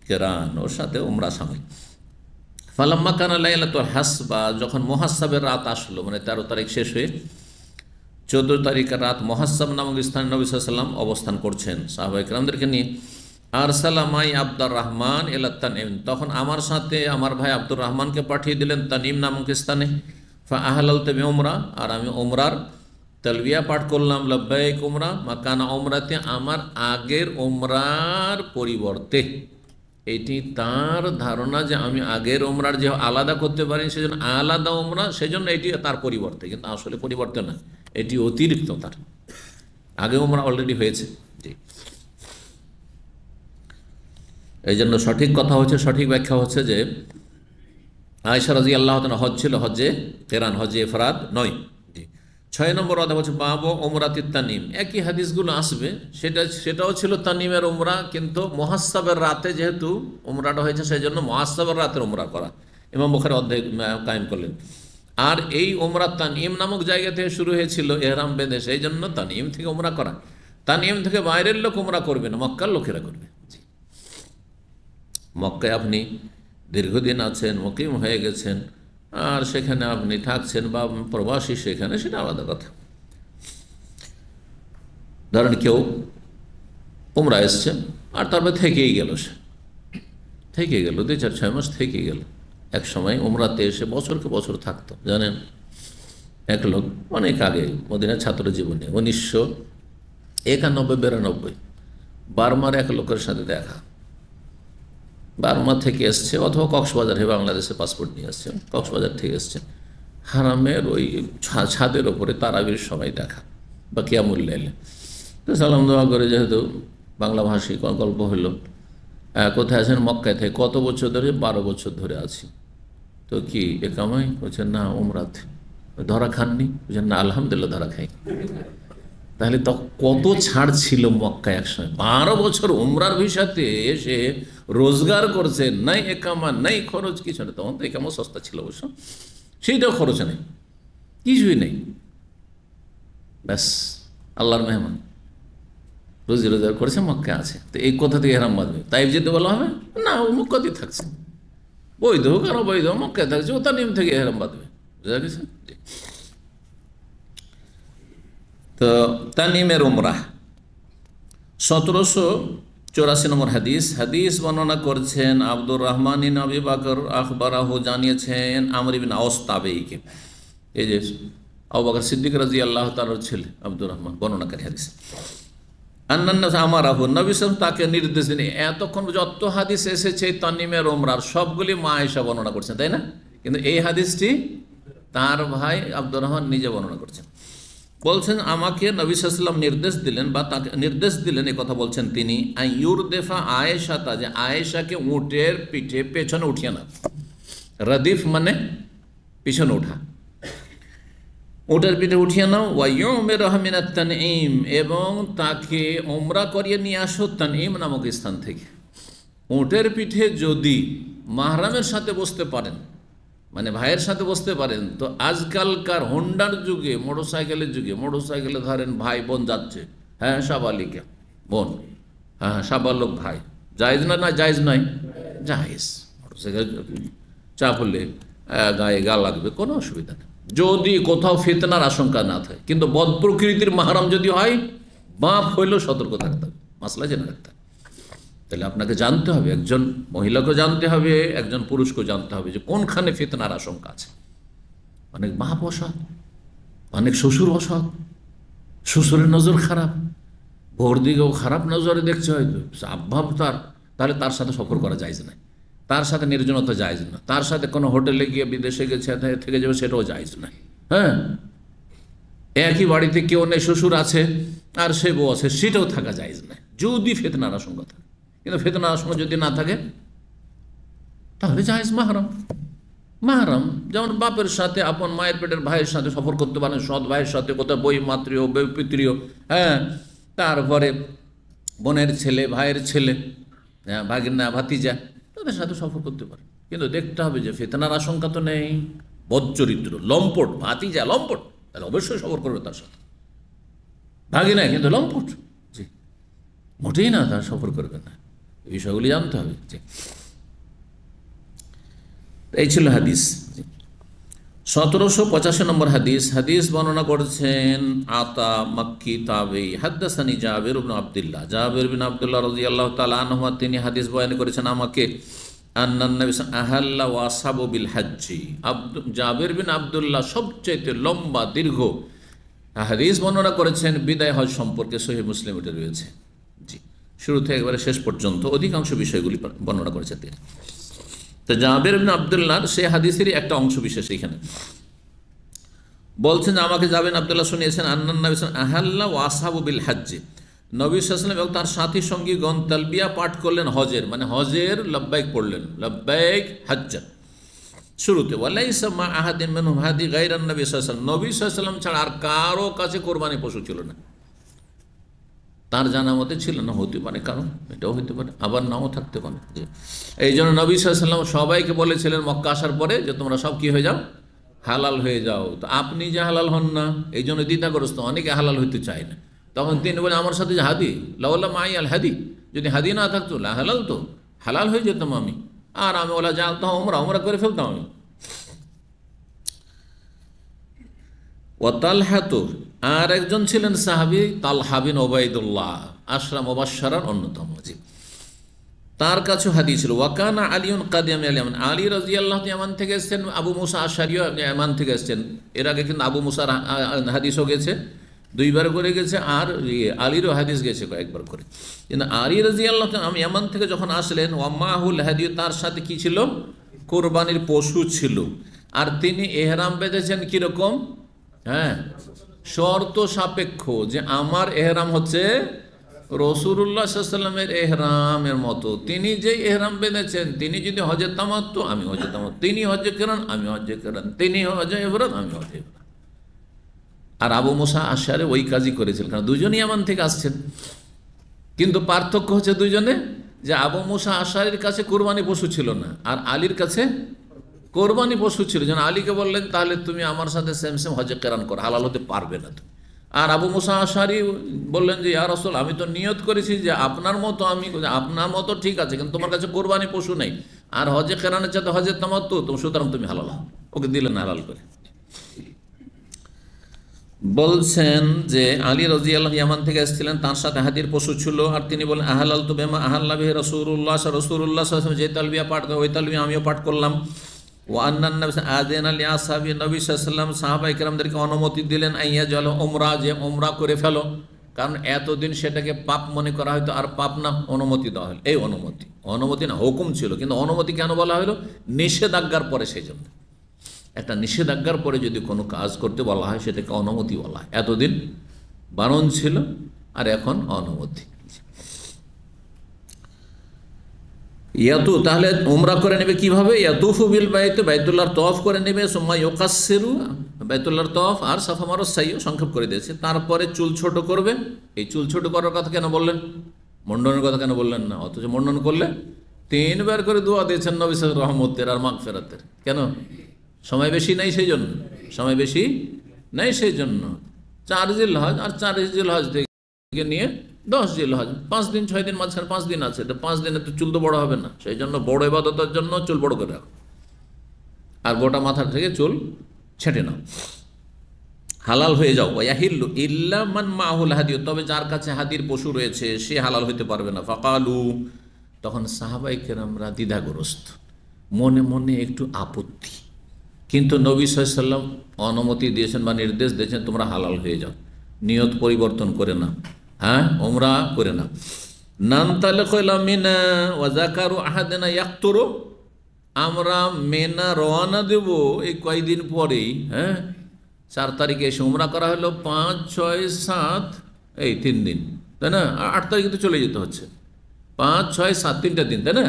কেরান ওর সাথে উমরা সামিল ফালাম্মা কানা লাইলা তো বা যখন মহাসাবের রাত আসলো মানে তেরো তারিখ শেষ হয়ে চোদ্দ তারিখের রাত মহাসাব নামক স্থানে নবী সাল্লাম অবস্থান করছেন সাহবা ইকরামদেরকে নিয়ে আর সালামাই আব্দুর রহমান এলাত্তান তখন আমার সাথে আমার ভাই আব্দুর রহমানকে পাঠিয়ে দিলেন তানিম নামক স্থানে ফা আহলাল তেমি ওমরা আর আমি ওমরার তলবিয়া পাঠ করলাম লব্বাইক ওমরা কানা ওমরাতে আমার আগের ওমরার পরিবর্তে এটি তার ধারণা যে আমি আগের ওমরার যে আলাদা করতে পারি সেজন্য আলাদা ওমরা সেজন্য এটি তার পরিবর্তে কিন্তু আসলে পরিবর্তে না এটি অতিরিক্ত তার আগে ওমরা অলরেডি হয়েছে এই জন্য সঠিক কথা হচ্ছে সঠিক ব্যাখ্যা হচ্ছে যে আয়সা রাজি আল্লাহ হজ ছিল হজে কেরান হজে ফরাদ নয় জি ছয় নম্বর অধ্যায় বলছে বাব ওমরাতি তানিম একই হাদিসগুলো আসবে সেটা সেটাও ছিল তানিমের ওমরা কিন্তু মহাসবের রাতে যেহেতু ওমরাটা হয়েছে সেই জন্য মহাসবের রাতের ওমরা করা এবং মুখের অধ্যায় কায়েম করলেন আর এই ওমরা তানিম নামক জায়গা থেকে শুরু হয়েছিল এহরাম বেঁধে সেই জন্য তানিম থেকে ওমরা করা তানিম থেকে বাইরের লোক ওমরা করবে না মক্কার লোকেরা করবে মক্কায় আপনি দীর্ঘদিন আছেন মুকিম হয়ে গেছেন আর সেখানে আপনি থাকছেন বা প্রবাসী সেখানে সেটা আলাদা কথা ধরেন কেউ উমরা এসছে আর তারপরে থেকেই গেল সে থেকে গেল দুই চার ছয় মাস থেকে গেল এক সময় উমরাতে এসে বছরকে বছর থাকতো জানেন এক লোক অনেক আগে মদিনা ছাত্র জীবনে উনিশশো একানব্বই বিরানব্বই বারমার এক লোকের সাথে দেখা বারমা থেকে এসছে অথবা কক্সবাজার হয়ে বাংলাদেশে পাসপোর্ট নিয়ে এসছে কক্সবাজার থেকে এসছে হারামের ওই ছাদের ওপরে তারাবির সময় দেখা বা কিয়ামুল লাইলে তো সালাম দোয়া করে যেহেতু বাংলা ভাষী গল্প হলো কোথায় আছেন মক্কায় থেকে কত বছর ধরে বারো বছর ধরে আছি তো কি একামাই বলছেন না ওমরাত ধরা খাননি বলছেন না আলহামদুলিল্লাহ ধরা খাই তাহলে কত ছাড় ছিল মক্কা একসময় বারো বছর উমরার ভিসাতে এসে রোজগার করছে নাই একামা নাই খরচ কিছু না তখন তো একামা সস্তা ছিল অবশ্য সেইটাও খরচ নেই কিছুই নেই ব্যাস আল্লাহর মেহমান রোজি রোজগার করেছে মক্কা আছে তো এই কথা থেকে হেরাম বাঁধবে তাই যেতে বলা হবে না ও মক্কাতে থাকছে বৈধ হোক আর অবৈধ মক্কায় থাকছে ও তার নিয়ম থেকে হেরাম বাঁধবে বুঝা গেছে তো তানিমের উমরাহ সতেরোশো চৌরাশি নম্বর হাদিস হাদিস বর্ণনা করছেন আব্দুর রহমান ইন আবি বাকর জানিয়েছেন আমরিবিন আওস তাবেইকে এই যে আবাকর সিদ্দিক রাজি আল্লাহ তালার ছেলে আব্দুর রহমান বর্ণনাকারী হাদিস অন্যান্য আমার আহু নবী তাকে নির্দেশ দিন এতক্ষণ যত হাদিস এসেছে তানিমের ওমরার সবগুলি মা এসা বর্ণনা করছেন তাই না কিন্তু এই হাদিসটি তার ভাই আব্দুর রহমান নিজে বর্ণনা করছেন বলছেন আমাকে নবী সাল্লাম নির্দেশ দিলেন বা তাকে নির্দেশ দিলেন এ কথা বলছেন তিনি ইউরদেফা আয়েশা তা যে আয়েশাকে উঁটের পিঠে পেছনে উঠিয়ে না রদিফ মানে পিছনে ওঠা উটের পিঠে উঠিয়ে নাও ওয়াইমের রহমিনা তানঈম এবং তাকে ওমরা করিয়ে নিয়ে আসো তানঈম নামক স্থান থেকে উটের পিঠে যদি মাহরামের সাথে বসতে পারেন মানে ভাইয়ের সাথে বসতে পারেন তো আজকালকার হন্ডার যুগে মোটর সাইকেলের যুগে মোটর সাইকেলে ধরেন ভাই বোন যাচ্ছে হ্যাঁ সাবালিকা বোন হ্যাঁ সাবালক ভাই জায়েজ না না জায়েজ নয় জায়েজ মোটর সাইকেল চাপলে গায়ে গা লাগবে কোনো অসুবিধা নেই যদি কোথাও ফেতনার আশঙ্কা না থাকে কিন্তু বদ প্রকৃতির মাহারাম যদি হয় বাপ হইলেও সতর্ক থাকতে হবে মাসলা জেনে রাখতে হবে তাহলে আপনাকে জানতে হবে একজন মহিলাকে জানতে হবে একজন পুরুষকে জানতে হবে যে কোনখানে ফেতনার আশঙ্কা আছে অনেক বাপ অসৎ অনেক শ্বশুর অসৎ শ্বশুরের নজর খারাপ ভোর দিকেও খারাপ নজরে দেখছে হয়তো আভাব তার তাহলে তার সাথে সফর করা যায় না তার সাথে নির্জনতা যায় না তার সাথে কোনো হোটেলে গিয়ে বিদেশে গেছে থেকে যাবে সেটাও যায় না হ্যাঁ একই বাড়িতে কেউ নেই শ্বশুর আছে আর সে বউ আছে সেটাও থাকা যায় না যদি ফেতনার আশঙ্কা থাকে কিন্তু ফেতনা আসমা যদি না থাকে তাহলে জাহেজ মাহারাম মাহারাম যেমন বাপের সাথে আপন মায়ের পেটের ভাইয়ের সাথে সফর করতে পারেন সৎ ভাইয়ের সাথে কোথাও বই মাতৃয় বই পিতৃয় হ্যাঁ তারপরে বোনের ছেলে ভাইয়ের ছেলে হ্যাঁ ভাগিনা ভাতিজা তাদের সাথে সফর করতে পারে কিন্তু দেখতে হবে যে ফেতনার আশঙ্কা তো নেই বজ্চরিত্র লম্পট ভাতিজা লম্পট তাহলে অবশ্যই সফর করবে তার সাথে ভাগিনা কিন্তু লম্পট জি মোটেই না তার সফর করবে না বিষয়গুলি জানতে হবে এই ছিল হাদিস সতেরোশো পঁচাশি নম্বর হাদিস হাদিস বর্ণনা করছেন আতা মক্কি হাদ্দাসানি বিন আবদুল্লাহ জাবের বিন আবদুল্লাহ রাজি আল্লাহ তালা তিনি হাদিস বয়ান করেছেন আমাকে আহাল্লা বিল হাজ্জি জাবের বিন আবদুল্লাহ সবচেয়ে লম্বা দীর্ঘ হাদিস বর্ণনা করেছেন বিদায় হজ সম্পর্কে সহি মুসলিম রয়েছে শুরু থেকে একবারে শেষ পর্যন্ত অধিকাংশ বিষয়গুলি বর্ণনা করেছে তিনি তো জাবের আবদুল্লাহ সে হাদিসেরই একটা অংশ বিশেষ এখানে বলছেন আমাকে জাবেন আবদুল্লাহ শুনিয়েছেন আন্নান আহাল্লা ও আসাবু বিল হাজ্জে নবী এবং তার সাথী সঙ্গী গণ তালবিয়া পাঠ করলেন হজের মানে হজের লব্বাইক পড়লেন লব্বাইক হাজ্জা শুরুতে ওয়ালাইসাম্মা আহাদিন মেনু হাদি গাইরান নবী নবী ছাড়া আর কারো কাছে কোরবানি পশু ছিল না তার জানা মতে ছিল না হতে পারে কারণ এটাও হতে পারে আবার নাও থাকতে পারে এই জন্য নবী সাল্লাম সবাইকে বলেছিলেন মক্কা আসার পরে যে তোমরা সব কি হয়ে যাও হালাল হয়ে যাও তো আপনি যে হালাল হন না এই জন্য দ্বিতাগ্রস্ত অনেকে হালাল হইতে চায় না তখন তিনি বলে আমার সাথে যে হাদি লাউল্লা মাই আল হাদি যদি হাদি না থাকতো হালাল তো হালাল হয়ে যেতাম আমি আর আমি ওলা জানতাম ওমরা ওমরা করে ফেলতাম আমি ও তালহাতু আর একজন ছিলেন সাহাবি তালহাবিন ওবায়দুল্লাহ আশরাম ওবাসারান অন্যতম জি তার কাছে হাদিস ছিল ওয়াকানা আলিউন কাদিয়াম আলিয়ামান আলী রাজি আল্লাহ ইয়ামান থেকে এসছেন আবু মুসা আশারিও ইয়ামান থেকে এসছেন এর আগে কিন্তু আবু মুসার হাদিসও গেছে দুইবার করে গেছে আর আলীরও হাদিস গেছে কয়েকবার করে কিন্তু আলী রাজি আল্লাহ আমি ইয়ামান থেকে যখন আসলেন ওয়াম্মাহুল হাদিও তার সাথে কি ছিল কোরবানির পশু ছিল আর তিনি এহরাম বেঁধেছেন কীরকম হ্যাঁ শর্ত সাপেক্ষ যে আমার এহরাম হচ্ছে রসুরুল্লাহ সাল্লামের এহরামের মতো তিনি যে এহরাম বেঁধেছেন তিনি যদি হজে তামাত্ম আমি হজে তামাত তিনি হজে কেরান আমি হজে কেরান তিনি হজে এহরান আমি হজে আর আবু মোসা আশারে ওই কাজই করেছিলেন কারণ দুজনই আমার থেকে আসছেন কিন্তু পার্থক্য হচ্ছে দুজনে যে আবু মোসা আশারের কাছে কোরবানি পশু ছিল না আর আলীর কাছে কোরবানি পশু ছিল যেন আলীকে বললেন তাহলে তুমি আমার সাথে সেম সেম হজে কেরান করো হালাল হতে পারবে না তুমি আর আবু মুসা আশারি বললেন যে ইয়ার আসল আমি তো নিয়ত করেছি যে আপনার মতো আমি আপনার মতো ঠিক আছে কিন্তু তোমার কাছে কোরবানি পশু নেই আর হজে কেরানের চাতে হজে তোমার তো সুতরাং তুমি হালাল ওকে দিলেন হালাল করে বলছেন যে আলী রাজি আল্লাহ ইয়ামান থেকে এসেছিলেন তার সাথে হাতির পশু ছিল আর তিনি বলেন আহাল তুবেমা আহাল্লাবি রসুল্লাহ রসুল্লাহ যে তালবিয়া পাঠ ওই তালবিয়া আমিও পাঠ করলাম সাহাবাইকরামদেরকে অনুমতি দিলেন আইয়া জল ওমরা যে ওমরা করে ফেলো কারণ এতদিন সেটাকে পাপ মনে করা হয়তো আর পাপ না অনুমতি দেওয়া হলো এই অনুমতি অনুমতি না হুকুম ছিল কিন্তু অনুমতি কেন বলা হলো নিষেধাজ্ঞার পরে সেই জন্য একটা নিষেধাজ্ঞার পরে যদি কোনো কাজ করতে বলা হয় সেটাকে অনুমতি বলা হয় এতদিন বারণ ছিল আর এখন অনুমতি ইয়াতু তাহলে উমরা করে নেবে কিভাবে ইয়াতুফু বিল বাইতে বাইতুল্লাহর তফ করে নেবে সোম্মা ইয়োকাসেরু বাইতুল্লাহর তফ আর সাফা মারো সাইও সংক্ষেপ করে দিয়েছে তারপরে চুল ছোট করবে এই চুল ছোট করার কথা কেন বললেন মন্ডনের কথা কেন বললেন না অথচ মন্ডন করলে তিনবার করে দোয়া দিয়েছেন নবিস রহমতের আর মাঘ ফেরাতের কেন সময় বেশি নেই সেই জন্য সময় বেশি নেই সেই জন্য চার জিল হজ আর চার জিল হজ থেকে নিয়ে দশ জিল হজ পাঁচ দিন ছয় দিন মাঝখানে পাঁচ দিন আছে তো পাঁচ দিনে তো চুল তো বড় হবে না সেই জন্য বড় ইবাদতার জন্য চুল বড় করে রাখো আর গোটা মাথার থেকে চুল ছেঁটে নাও হালাল হয়ে যাও ইয়াহিল্লু ইল্লা মান মাহুল হাদিও তবে যার কাছে হাদির পশু রয়েছে সে হালাল হতে পারবে না ফাকালু তখন সাহাবাই কেরামরা দ্বিধাগ্রস্ত মনে মনে একটু আপত্তি কিন্তু নবী সাল্লাম অনুমতি দিয়েছেন বা নির্দেশ দিয়েছেন তোমরা হালাল হয়ে যাও নিয়ত পরিবর্তন করে না হ্যাঁ ওমরা করে না নান তালে কইলাম মিনা ওয়াজাকারু আহাদেনা ইয়াক্তরো আমরা মেনা রওনা দেব এই কয়েকদিন পরেই হ্যাঁ চার তারিখে এসে উমরা করা হলো পাঁচ ছয় সাত এই তিন দিন তাই না আট তারিখে তো চলে যেতে হচ্ছে পাঁচ ছয় সাত তিনটা দিন তাই না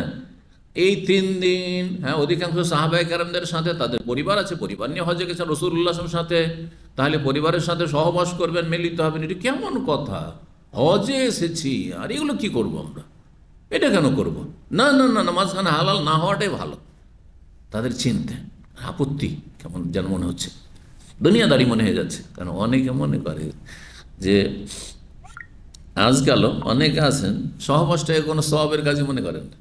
এই তিন দিন হ্যাঁ অধিকাংশ সাহাবাই কারামদের সাথে তাদের পরিবার আছে পরিবার নিয়ে হজে গেছেন রসুল উল্লাসের সাথে তাহলে পরিবারের সাথে সহবাস করবেন মিলিত হবেন এটি কেমন কথা হজে এসেছি আর এগুলো কি করব আমরা এটা কেন করব না না না না মাঝখানে হালাল না হওয়াটাই ভালো তাদের চিন্তা আপত্তি কেমন যেন মনে হচ্ছে দুনিয়াদারি মনে হয়ে যাচ্ছে কেন অনেকে মনে করে যে আজকাল অনেকে আছেন সহবাসটাকে কোনো স্বভাবের কাজে মনে করেন না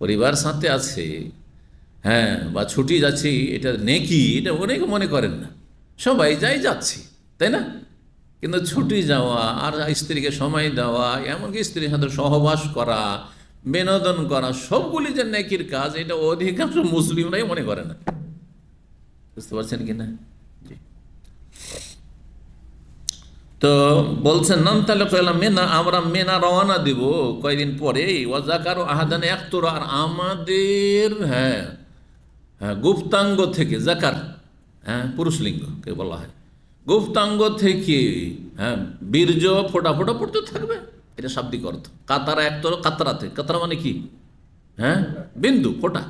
পরিবার সাথে আছে হ্যাঁ বা ছুটি যাচ্ছি এটা নেকি এটা অনেকে মনে করেন না সবাই যাই যাচ্ছি তাই না কিন্তু ছুটি যাওয়া আর স্ত্রীকে সময় দেওয়া এমনকি স্ত্রীর সাথে সহবাস করা বিনোদন করা সবগুলি যে নেকির কাজ এটা অধিকাংশ মুসলিমরাই মনে করে না বুঝতে পারছেন কি না তো বলছেন নাম তাহলে কইলাম মেনা আমরা মেনা রওনা দিব কয়েকদিন পরে ওয়াজাকার আহাদান একতর আর আমাদের হ্যাঁ হ্যাঁ গুপ্তাঙ্গ থেকে জাকার হ্যাঁ পুরুষ লিঙ্গকে বলা হয় গুপ্তাঙ্গ থেকে হ্যাঁ বীর্য ফোটা ফোটা পড়তে থাকবে এটা শাব্দিক অর্থ কাতারা এক তোর কাতারাতে কাতারা মানে কি হ্যাঁ বিন্দু ফোটা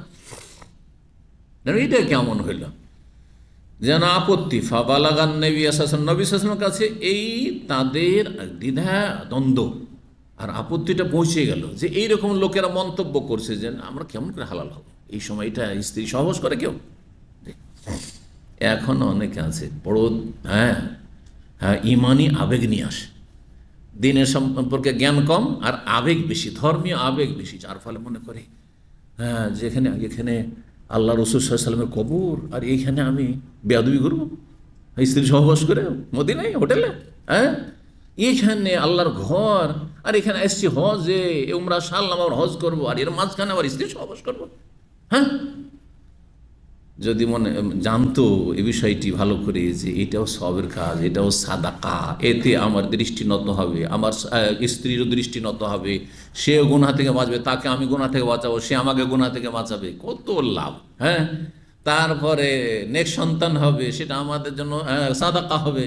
এটা কেমন হইল যেন আপত্তি ফাবালাগান নবী আসাসন নবী শাসনের কাছে এই তাদের দ্বিধা দ্বন্দ্ব আর আপত্তিটা পৌঁছে গেল যে এই রকম লোকেরা মন্তব্য করছে যে আমরা কেমন করে হালাল হব এই সময়টা স্ত্রী সহজ করে কেউ এখনও অনেকে আছে বড় হ্যাঁ হ্যাঁ ইমানই আবেগ নিয়ে আসে দিনের সম্পর্কে জ্ঞান কম আর আবেগ বেশি ধর্মীয় আবেগ বেশি যার ফলে মনে করে হ্যাঁ যেখানে এখানে আল্লাহ রসুলামের কবর আর এইখানে আমি বেয়াদবি ঘুরবো স্ত্রী সহবাস করে নাই হোটেলে হ্যাঁ এইখানে আল্লাহর ঘর আর এখানে এসছি হজে উমরা সাল্লাম আমার হজ করবো আর এর মাঝখানে আবার স্ত্রী সহবাস করবো হ্যাঁ যদি মনে জানতো এ বিষয়টি ভালো করে যে এটাও সবের কাজ এটাও সাদা কা এতে আমার দৃষ্টিনত হবে আমার স্ত্রীরও দৃষ্টিনত হবে সে গোনা থেকে বাঁচবে তাকে আমি গোনা থেকে বাঁচাবো সে আমাকে গোনা থেকে বাঁচাবে কত লাভ হ্যাঁ তারপরে নেক্সট সন্তান হবে সেটা আমাদের জন্য হ্যাঁ, সাদা কা হবে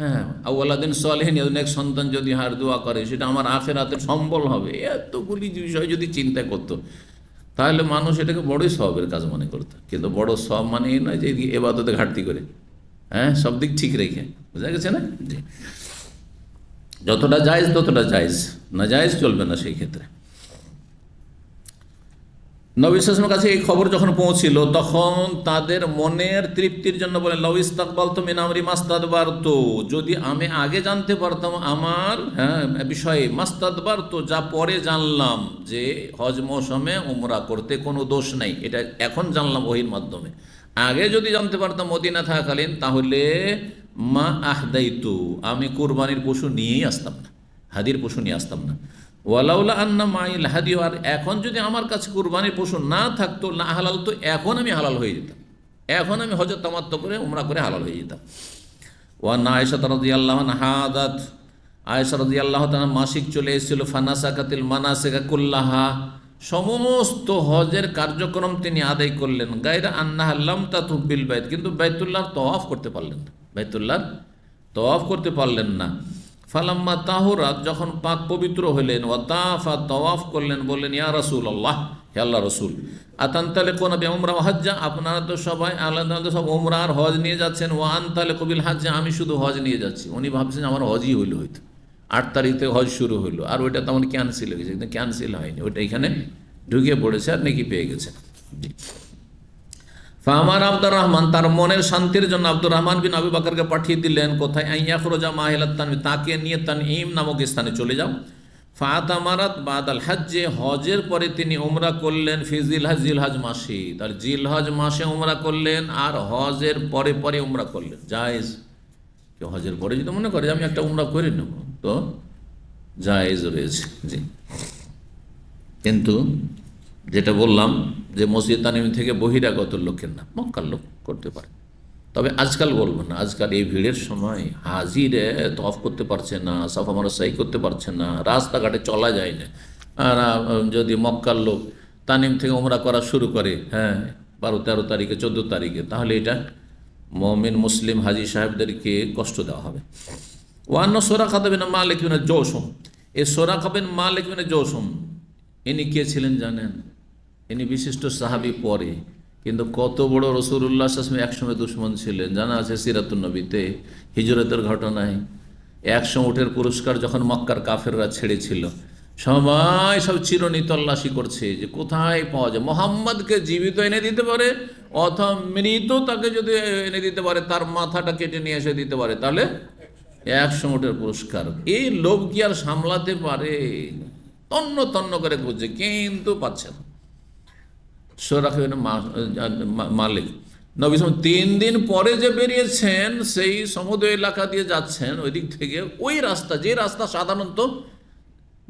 হ্যাঁ আউ্লাদিন সোয়ালহীন নেক্সট সন্তান যদি হার দোয়া করে সেটা আমার হাতে সম্বল হবে এতগুলি বিষয় যদি চিন্তা করতো তাহলে মানুষ এটাকে বড়ই সবের কাজ মনে করতো কিন্তু বড় সব মানে এই নয় যে এবাদতে ঘাটতি করে হ্যাঁ সব দিক ঠিক রেখে বোঝা গেছে না যতটা যাইজ ততটা যাইজ না যাইজ চলবে না সেই ক্ষেত্রে নবীশেষের কাছে এই খবর যখন পৌঁছিল তখন তাদের মনের তৃপ্তির জন্য বলে লউ ইস্তাকবাল তো মিনামরি মাস্তাদ তো যদি আমি আগে জানতে পারতাম আমার হ্যাঁ বিষয়ে মাস্তাদ বারতো যা পরে জানলাম যে হজ মৌসুমে উমরা করতে কোনো দোষ নাই এটা এখন জানলাম ওহির মাধ্যমে আগে যদি জানতে পারতাম মদিনা থাকাকালীন তাহলে মা আহদাইতু আমি কোরবানির পশু নিয়েই আসতাম না হাদির পশু নিয়ে আসতাম না ওয়ালাউলা আন্না মাইল হাদিও আর এখন যদি আমার কাছে কুরবানি পশু না থাকতো না হালাল তো এখন আমি হালাল হয়ে যেতাম এখন আমি হজর তামাত্ম করে উমরা করে হালাল হয়ে যেতাম ওয়া না আয়সা তারদি আল্লাহ হাদাত আয়সা রদি আল্লাহ মাসিক চলে এসেছিল ফানাসা কাতিল মানাসেকা কুল্লাহা সমস্ত হজের কার্যক্রম তিনি আদায় করলেন গাইরা আন্না আল্লাম তা তুব্বিল বাইত কিন্তু বাইতুল্লাহ তওয়াফ করতে পারলেন না বাইতুল্লাহ অফ করতে পারলেন না ফালাম্মা তাহরাত যখন পাক পবিত্র হলেন ওয়াতাফা তওয়াফ করলেন বললেন ইয়া রসুল আল্লাহ হে আল্লাহ রসুল আতান তালে কোন ব্যমরা হজ্জা আপনারা তো সবাই আল্লাহ তো সব ওমরার আর হজ নিয়ে যাচ্ছেন ও আন কবিল হাজ্জা আমি শুধু হজ নিয়ে যাচ্ছি উনি ভাবছেন আমার হজই হইলো হয়তো আট তারিখে হজ শুরু হইলো আর ওইটা তেমন ক্যান্সেল হয়ে গেছে কিন্তু ক্যান্সেল হয়নি ওইটা এখানে ঢুকে পড়েছে আর নাকি পেয়ে গেছে ফাহমান আব্দুর রহমান তার মনের শান্তির জন্য আব্দুর রহমান বিন আবু বাকরকে পাঠিয়ে দিলেন কোথায় আইয়া খরোজা মাহিলাত্তান তাকে নিয়ে তান ইম নামক স্থানে চলে যাও ফাতামারাত বাদ আল হাজ্জে হজের পরে তিনি উমরা করলেন ফিজিল হাজ জিল হাজ মাসি তার জিল হজ মাসে উমরা করলেন আর হজের পরে পরে উমরা করলেন জায়েজ কেউ হজের পরে যদি মনে করে আমি একটা উমরা করে নেব তো জায়েজ রয়েছে জি কিন্তু যেটা বললাম যে মসজিদ তানিম থেকে বহিরাগত লোকের না মক্কার লোক করতে পারে তবে আজকাল বলবো না আজকাল এই ভিড়ের সময় হাজিরে তফ করতে পারছে না সাফা সাই করতে পারছে না রাস্তাঘাটে চলা যায় না আর যদি মক্কার লোক তানিম থেকে ওমরা করা শুরু করে হ্যাঁ বারো তেরো তারিখে চোদ্দো তারিখে তাহলে এটা মমিন মুসলিম হাজি সাহেবদেরকে কষ্ট দেওয়া হবে ওয়ান্ন সোরা খাতাবেন মা লিখবেন জৌসম এ সোরা খাবেন মা লিখবেন জৌসম ইনি কে ছিলেন জানেন ইনি বিশিষ্ট সাহাবি পরে কিন্তু কত বড় রসুল্লাহ আসলাম একসময় দুশ্মন ছিলেন জানা আছে সিরাতুন্নবীতে হিজরতের ঘটনায় একশো উঠের পুরস্কার যখন মক্কার কাফেররা ছেড়েছিল সবাই সব চিরণী করছে যে কোথায় পাওয়া যায় মোহাম্মদকে জীবিত এনে দিতে পারে অথবা মৃত তাকে যদি এনে দিতে পারে তার মাথাটা কেটে নিয়ে এসে দিতে পারে তাহলে একশো উঠের পুরস্কার এই লোভ কি আর সামলাতে পারে তন্ন তন্ন করে খুঁজছে কিন্তু পাচ্ছে না মালিক নবী তিন দিন পরে যে বেরিয়েছেন সেই সমুদ্র এলাকা দিয়ে যাচ্ছেন ওই দিক থেকে ওই রাস্তা যে রাস্তা সাধারণত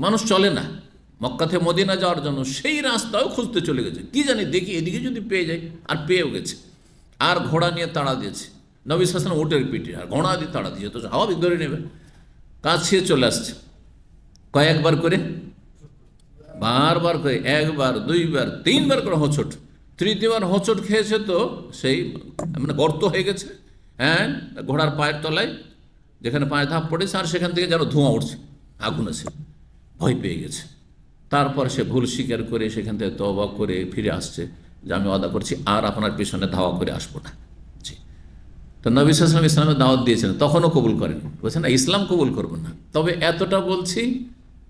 মানুষ চলে না মক্কা থেকে মদিনা যাওয়ার জন্য সেই রাস্তাও খুঁজতে চলে গেছে কি জানি দেখি এদিকে যদি পেয়ে যায় আর পেয়েও গেছে আর ঘোড়া নিয়ে তাড়া দিয়েছে নবী শাসন ওটের পিঠে আর ঘোড়া দিয়ে তাড়া দিয়েছে তো স্বাভাবিক ধরে নেবে কাছে চলে আসছে কয়েকবার করে বারবার করে একবার দুইবার তিনবার করে হচট তৃতীয়বার হচট খেয়েছে তো সেই মানে গর্ত হয়ে গেছে হ্যাঁ ঘোড়ার পায়ের তলায় যেখানে পায়ে ধাপ পড়েছে আর সেখান থেকে যেন ধোঁয়া উঠছে আগুন আছে ভয় পেয়ে গেছে তারপর সে ভুল স্বীকার করে সেখান থেকে তবা করে ফিরে আসছে যে আমি অদা করছি আর আপনার পিছনে ধাওয়া করে আসবো না তো নবী ইসলাম ইসলামের দাওয়াত দিয়েছেন তখনও কবুল করেন বলছেন না ইসলাম কবুল করবো না তবে এতটা বলছি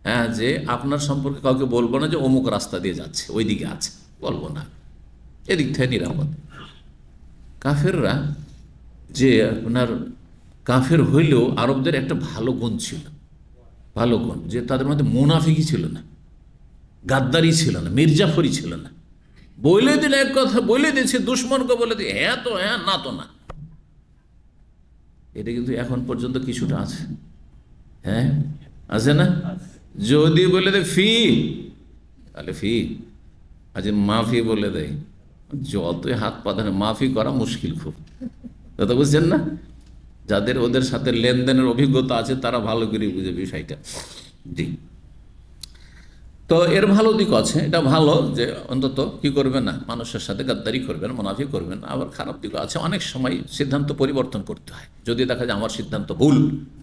হ্যাঁ যে আপনার সম্পর্কে কাউকে বলবো না যে অমুক রাস্তা দিয়ে যাচ্ছে ওই দিকে আছে বলবো না এদিক থেকে নিরাপদ কাফেররা যে আপনার কাফের হইলেও আরবদের একটা ভালো গুণ ছিল ভালো গুণ যে তাদের মধ্যে মুনাফিকই ছিল না গাদ্দারি ছিল না মির্জাফরি ছিল না বলে দিলে এক কথা বলে দিয়েছে দুশ্মনকে বলে দিয়ে হ্যাঁ তো হ্যাঁ না তো না এটা কিন্তু এখন পর্যন্ত কিছুটা আছে হ্যাঁ আছে না যদি বলে দেয় ফি তাহলে ফি আজ আচ্ছা, মাফি বলে দেয় যতই হাত পা ধরে মাফি করা মুশকিল খুব দাদা বুঝছেন না যাদের ওদের সাথে লেনদেনের অভিজ্ঞতা আছে তারা ভালো করে বুঝে বিষয়টা জি তো এর ভালো দিক আছে এটা ভালো যে অন্তত কি করবে না মানুষের সাথে গাদ্দারি করবেন মোনাফি করবেন আবার খারাপ দিকও আছে অনেক সময় সিদ্ধান্ত পরিবর্তন করতে হয় যদি দেখা যায় আমার সিদ্ধান্ত ভুল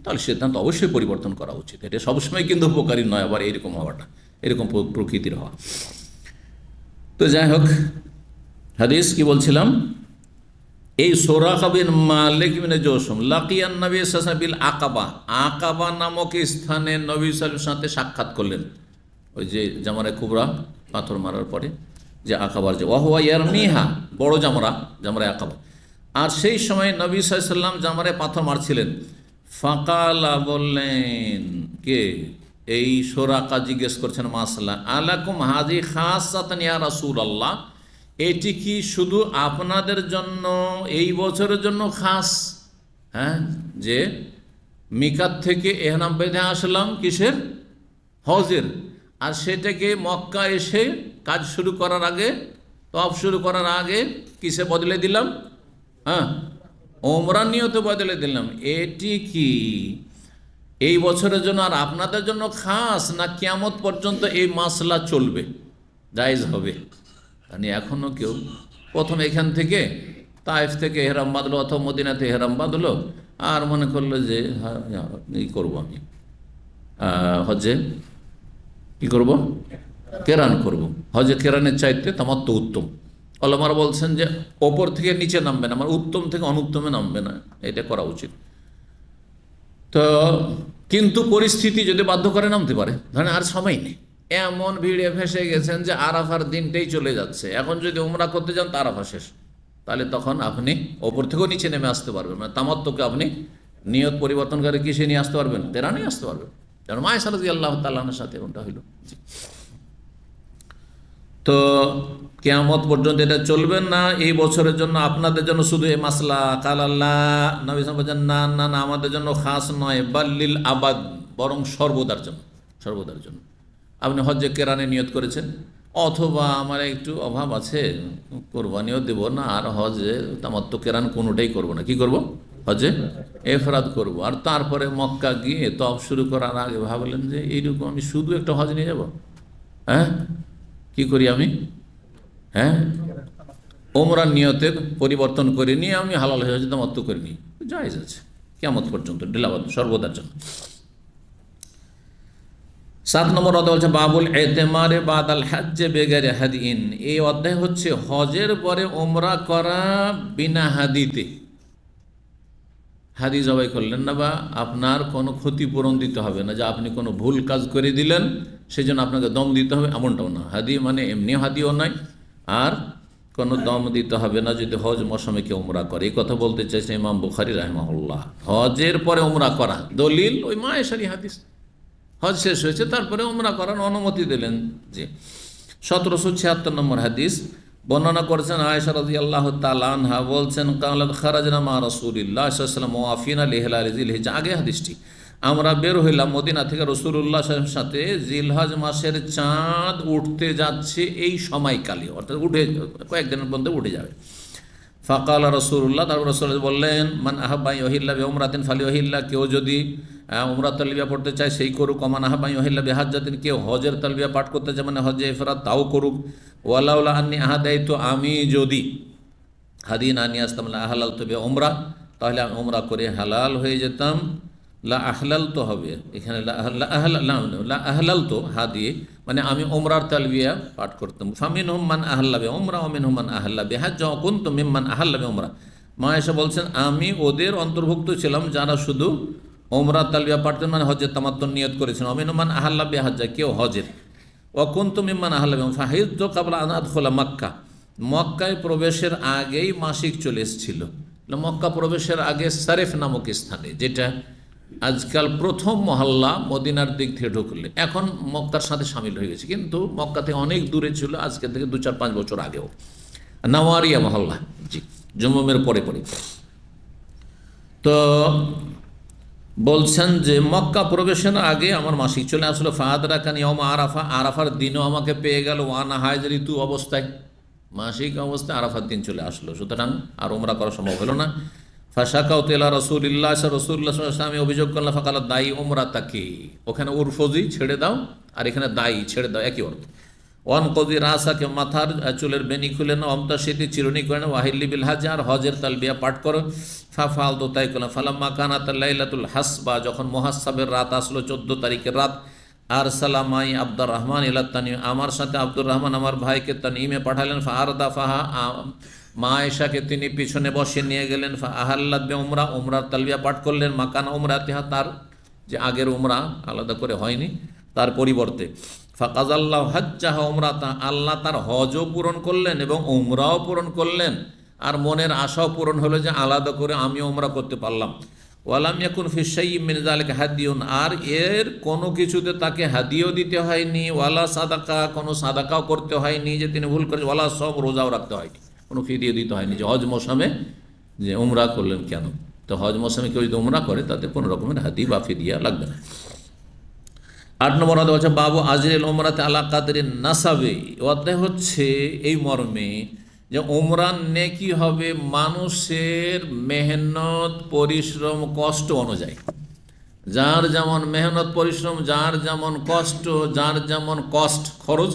তাহলে সিদ্ধান্ত অবশ্যই পরিবর্তন করা উচিত এটা সবসময় কিন্তু উপকারী নয় আবার এরকম হওয়াটা এরকম প্রকৃতির হওয়া তো যাই হোক হাদিস কি বলছিলাম এই সোরাকিয়ান মালিক জোসম আকাবা আকাবা নামক স্থানে নবী সাথে সাক্ষাৎ করলেন ওই যে জামারায় কুবরা পাথর মারার পরে যে আকাবার যে ইয়ার মিহা বড় জামরা জামরায় আকাবা আর সেই সময় নবী সাল্লাম জামারায় পাথর মারছিলেন ফাঁকালা বললেন কে এই সোরাকা জিজ্ঞেস করছেন মাসাল্লাহ আলাকুম হাজি খাসাতনিয়া রাসুল আল্লাহ এটি কি শুধু আপনাদের জন্য এই বছরের জন্য খাস হ্যাঁ যে মিকাত থেকে এহনাম বেঁধে আসলাম কিসের হজের আর সেটাকে মক্কা এসে কাজ শুরু করার আগে তফ শুরু করার আগে কিসে বদলে দিলাম হ্যাঁ ওমরা নিয়ত বদলে দিলাম এটি কি এই বছরের জন্য আর আপনাদের জন্য খাস না কিয়ামত পর্যন্ত এই মাসলা চলবে জায়জ হবে মানে এখনও কেউ প্রথম এখান থেকে তাইফ থেকে হেরাম বাঁধলো অথবা মদিনাতে হেরাম বাঁধলো আর মনে করলো যে হ্যাঁ করবো আমি হজে কি করব কেরান করব হজে কেরানের চাইতে তো উত্তম অলমারা বলছেন যে ওপর থেকে নিচে নামবে না আমার মানে উত্তম থেকে অনুত্তমে নামবে না এটা করা উচিত তো কিন্তু পরিস্থিতি যদি বাধ্য করে নামতে পারে ধরেন আর সময় নেই এমন ভিড়ে ফেসে গেছেন যে আরাফার দিনটাই চলে যাচ্ছে এখন যদি উমরা করতে যান তো আরাফা শেষ তাহলে তখন আপনি ওপর থেকেও নিচে নেমে আসতে পারবেন মানে তামাত্মকে আপনি নিয়ত পরিবর্তনকারী কিসে নিয়ে আসতে পারবেন তেরা নিয়ে আসতে পারবেন কারণ মায়েশা রাজি আল্লাহ তাল্লাহার সাথে এমনটা হইল তো কেয়ামত পর্যন্ত এটা চলবে না এই বছরের জন্য আপনাদের জন্য শুধু এ মাসলা কাল আল্লাহ না না না আমাদের জন্য খাস নয় বাল্লিল আবাদ বরং সর্বদার জন্য সর্বদার জন্য আপনি হজ্জে কেরানে নিয়ত করেছেন অথবা আমার একটু অভাব আছে কোরবানিও দেব না আর হজে তামাত্ম কেরান কোনোটাই করব না কি করবো অজে এফরাদ করব আর তারপরে মক্কা গিয়ে তপ শুরু করার আগে ভাবলেন যে এইরকম আমি শুধু একটা হজ নিয়ে যাব হ্যাঁ কি করি আমি হ্যাঁ ওমরা নিয়তে পরিবর্তন করে নিয়ে আমি হালাল হয়ে দামত্ব করে নিই জায়জ আছে কেমত পর্যন্ত ডিলাবাদ সর্বদার জন্য সাত নম্বর অধ্যায় হচ্ছে বাবুল এতেমারে বাদাল হাজে বেগারে হাদিন এই অধ্যায় হচ্ছে হজের পরে ওমরা করা বিনা হাদিতে হাদি জবাই করলেন না বা আপনার কোনো ক্ষতিপূরণ দিতে হবে না যে আপনি কোনো ভুল কাজ করে দিলেন সেই জন্য আপনাকে দম দিতে হবে এমনটাও না হাদি মানে এমনি হাদিও নয় আর কোনো দম দিতে হবে না যদি হজ মৌসুমে কেউ উমরা করে এই কথা বলতে চাইছে ইমাম বুখারি রাহমাহুল্লাহ হজের পরে উমরা করা দলিল ওই মায়েশারি হাদিস হজ শেষ হয়েছে তারপরে উমরা করার অনুমতি দিলেন যে সতেরোশো ছিয়াত্তর নম্বর হাদিস বর্ণনা করেছেন আয়সা রাজি আল্লাহ তালানহা বলছেন কালাদ খারাজনা মা রসুলিল্লাহাম ওয়াফিন আলী হেলাজিলহিজ আগে হাদিসটি আমরা বের হইলাম মদিনা থেকে রসুল্লাহ সাথে জিলহাজ মাসের চাঁদ উঠতে যাচ্ছে এই সময়কালে অর্থাৎ উঠে কয়েকদিনের মধ্যে উঠে যাবে ফাঁকা ফাকাল রসুল্লাহ তারপর রসুল বললেন মান আহবাই ওহিল্লা বেউমরাতিন ফালি ওহিল্লা কেউ যদি হ্যাঁ, উমরা তালবিয়া পড়তে চায় সেই করুক অমান আহাবাই ওহিল্লা যাতেন কেউ হজের তালবিয়া পাঠ করতে চায় মানে হজে এফরাত তাও করুক ওয়ালাউল্লা আন্নি আহা দেয় তো আমি যদি হাদিন আনি আসতাম লা আহলাল তবে ওমরা তাহলে আমি ওমরা করে হালাল হয়ে যেতাম লা আহলাল তো হবে এখানে লা আহলাল তো হা দিয়ে মানে আমি ওমরার তালবিয়া পাঠ করতাম ফামিন হুম্মান আহল্লাবে ওমরা অমিন হুম্মান আহল্লাবে বেহাজ যখন তো মিম্মান আহল্লাবে ওমরা মা এসে বলছেন আমি ওদের অন্তর্ভুক্ত ছিলাম যারা শুধু ওমরা তালবিয়া পাঠতেন মানে হজের তামাত্ম নিয়ত করেছেন অমিনুমান আহাল্লা বেহাজ্জা কেউ হজের অকুন তুমি মান কাবলা আনাদ খোলা মক্কা মক্কায় প্রবেশের আগেই মাসিক চলে এসেছিল মক্কা প্রবেশের আগে সারেফ নামক স্থানে যেটা আজকাল প্রথম মহল্লা মদিনার দিক থেকে ঢুকলে এখন মক্কার সাথে সামিল হয়ে গেছে কিন্তু মক্কা থেকে অনেক দূরে ছিল আজকে থেকে দু চার পাঁচ বছর আগেও নাওয়ারিয়া মহল্লা জি জম্মুমের পরে পরে তো বলছেন যে মক্কা প্রবেশের আগে আমার মাসিক চলে আসলো ফাহাদা কানি ওমা আরাফা আরাফার দিনও আমাকে পেয়ে গেল ওয়ান হায়জ ঋতু অবস্থায় মাসিক অবস্থায় আরাফার দিন চলে আসলো সুতরাং আর ওমরা করা সম্ভব হলো না ফাশাকাউ তেলা রসুল্লাহ রসুল্লাহ আমি অভিযোগ করলাম ফাঁকালা দায়ী ওমরা তাকে ওখানে উরফজি ছেড়ে দাও আর এখানে দায়ী ছেড়ে দাও একই অর্থ ওয়ান কবি রাসাকে মাথার চুলের বেনি খুলে নাও অমতা সেটি চিরুনি করে নাও ওয়াহিল্লি বিল আর হজের তালবিয়া পাঠ করো ফা ফাল তো তাই করলাম ফালাম্মা কানা হাস হাসবা যখন মহাসাবের রাত আসলো চোদ্দ তারিখের রাত আর সালামাই আব্দুর রহমান ইলা তানি আমার সাথে আব্দুর রহমান আমার ভাইকে ইমে পাঠালেন আর ফাহা মা এসাকে তিনি পিছনে বসে নিয়ে গেলেন আহাল্লাদ বে উমরা উমরার তালবিয়া পাঠ করলেন মাকান উমরা তিহা তার যে আগের উমরা আলাদা করে হয়নি তার পরিবর্তে ফাকাজাল্লাহ হজ্জাহ ওমরা তা আল্লাহ তার হজও পূরণ করলেন এবং ওমরাও পূরণ করলেন আর মনের আশাও পূরণ হলো যে আলাদা করে আমি ওমরা করতে পারলাম ওয়ালাম ইয়াকুন ফিসাই মির্জালকে হাদিউন আর এর কোনো কিছুতে তাকে হাদিও দিতে হয়নি ওয়ালা সাদাকা কোনো সাদাকাও করতে হয়নি যে তিনি ভুল করেছে ওয়ালা সব রোজাও রাখতে হয় কোনো ফিরিয়ে দিতে হয়নি যে হজ মৌসুমে যে উমরা করলেন কেন তো হজ মৌসুমে কেউ যদি উমরা করে তাতে কোনো রকমের হাদি বা ফিদিয়া লাগবে না আট নম্বর হচ্ছে বাবু আজরেল ওমরাতে আল্লাহ কাদের নাসাবে অধ্যায় হচ্ছে এই মর্মে যে ওমরান নেকি হবে মানুষের মেহনত পরিশ্রম কষ্ট অনুযায়ী যার যেমন মেহনত পরিশ্রম যার যেমন কষ্ট যার যেমন কষ্ট খরচ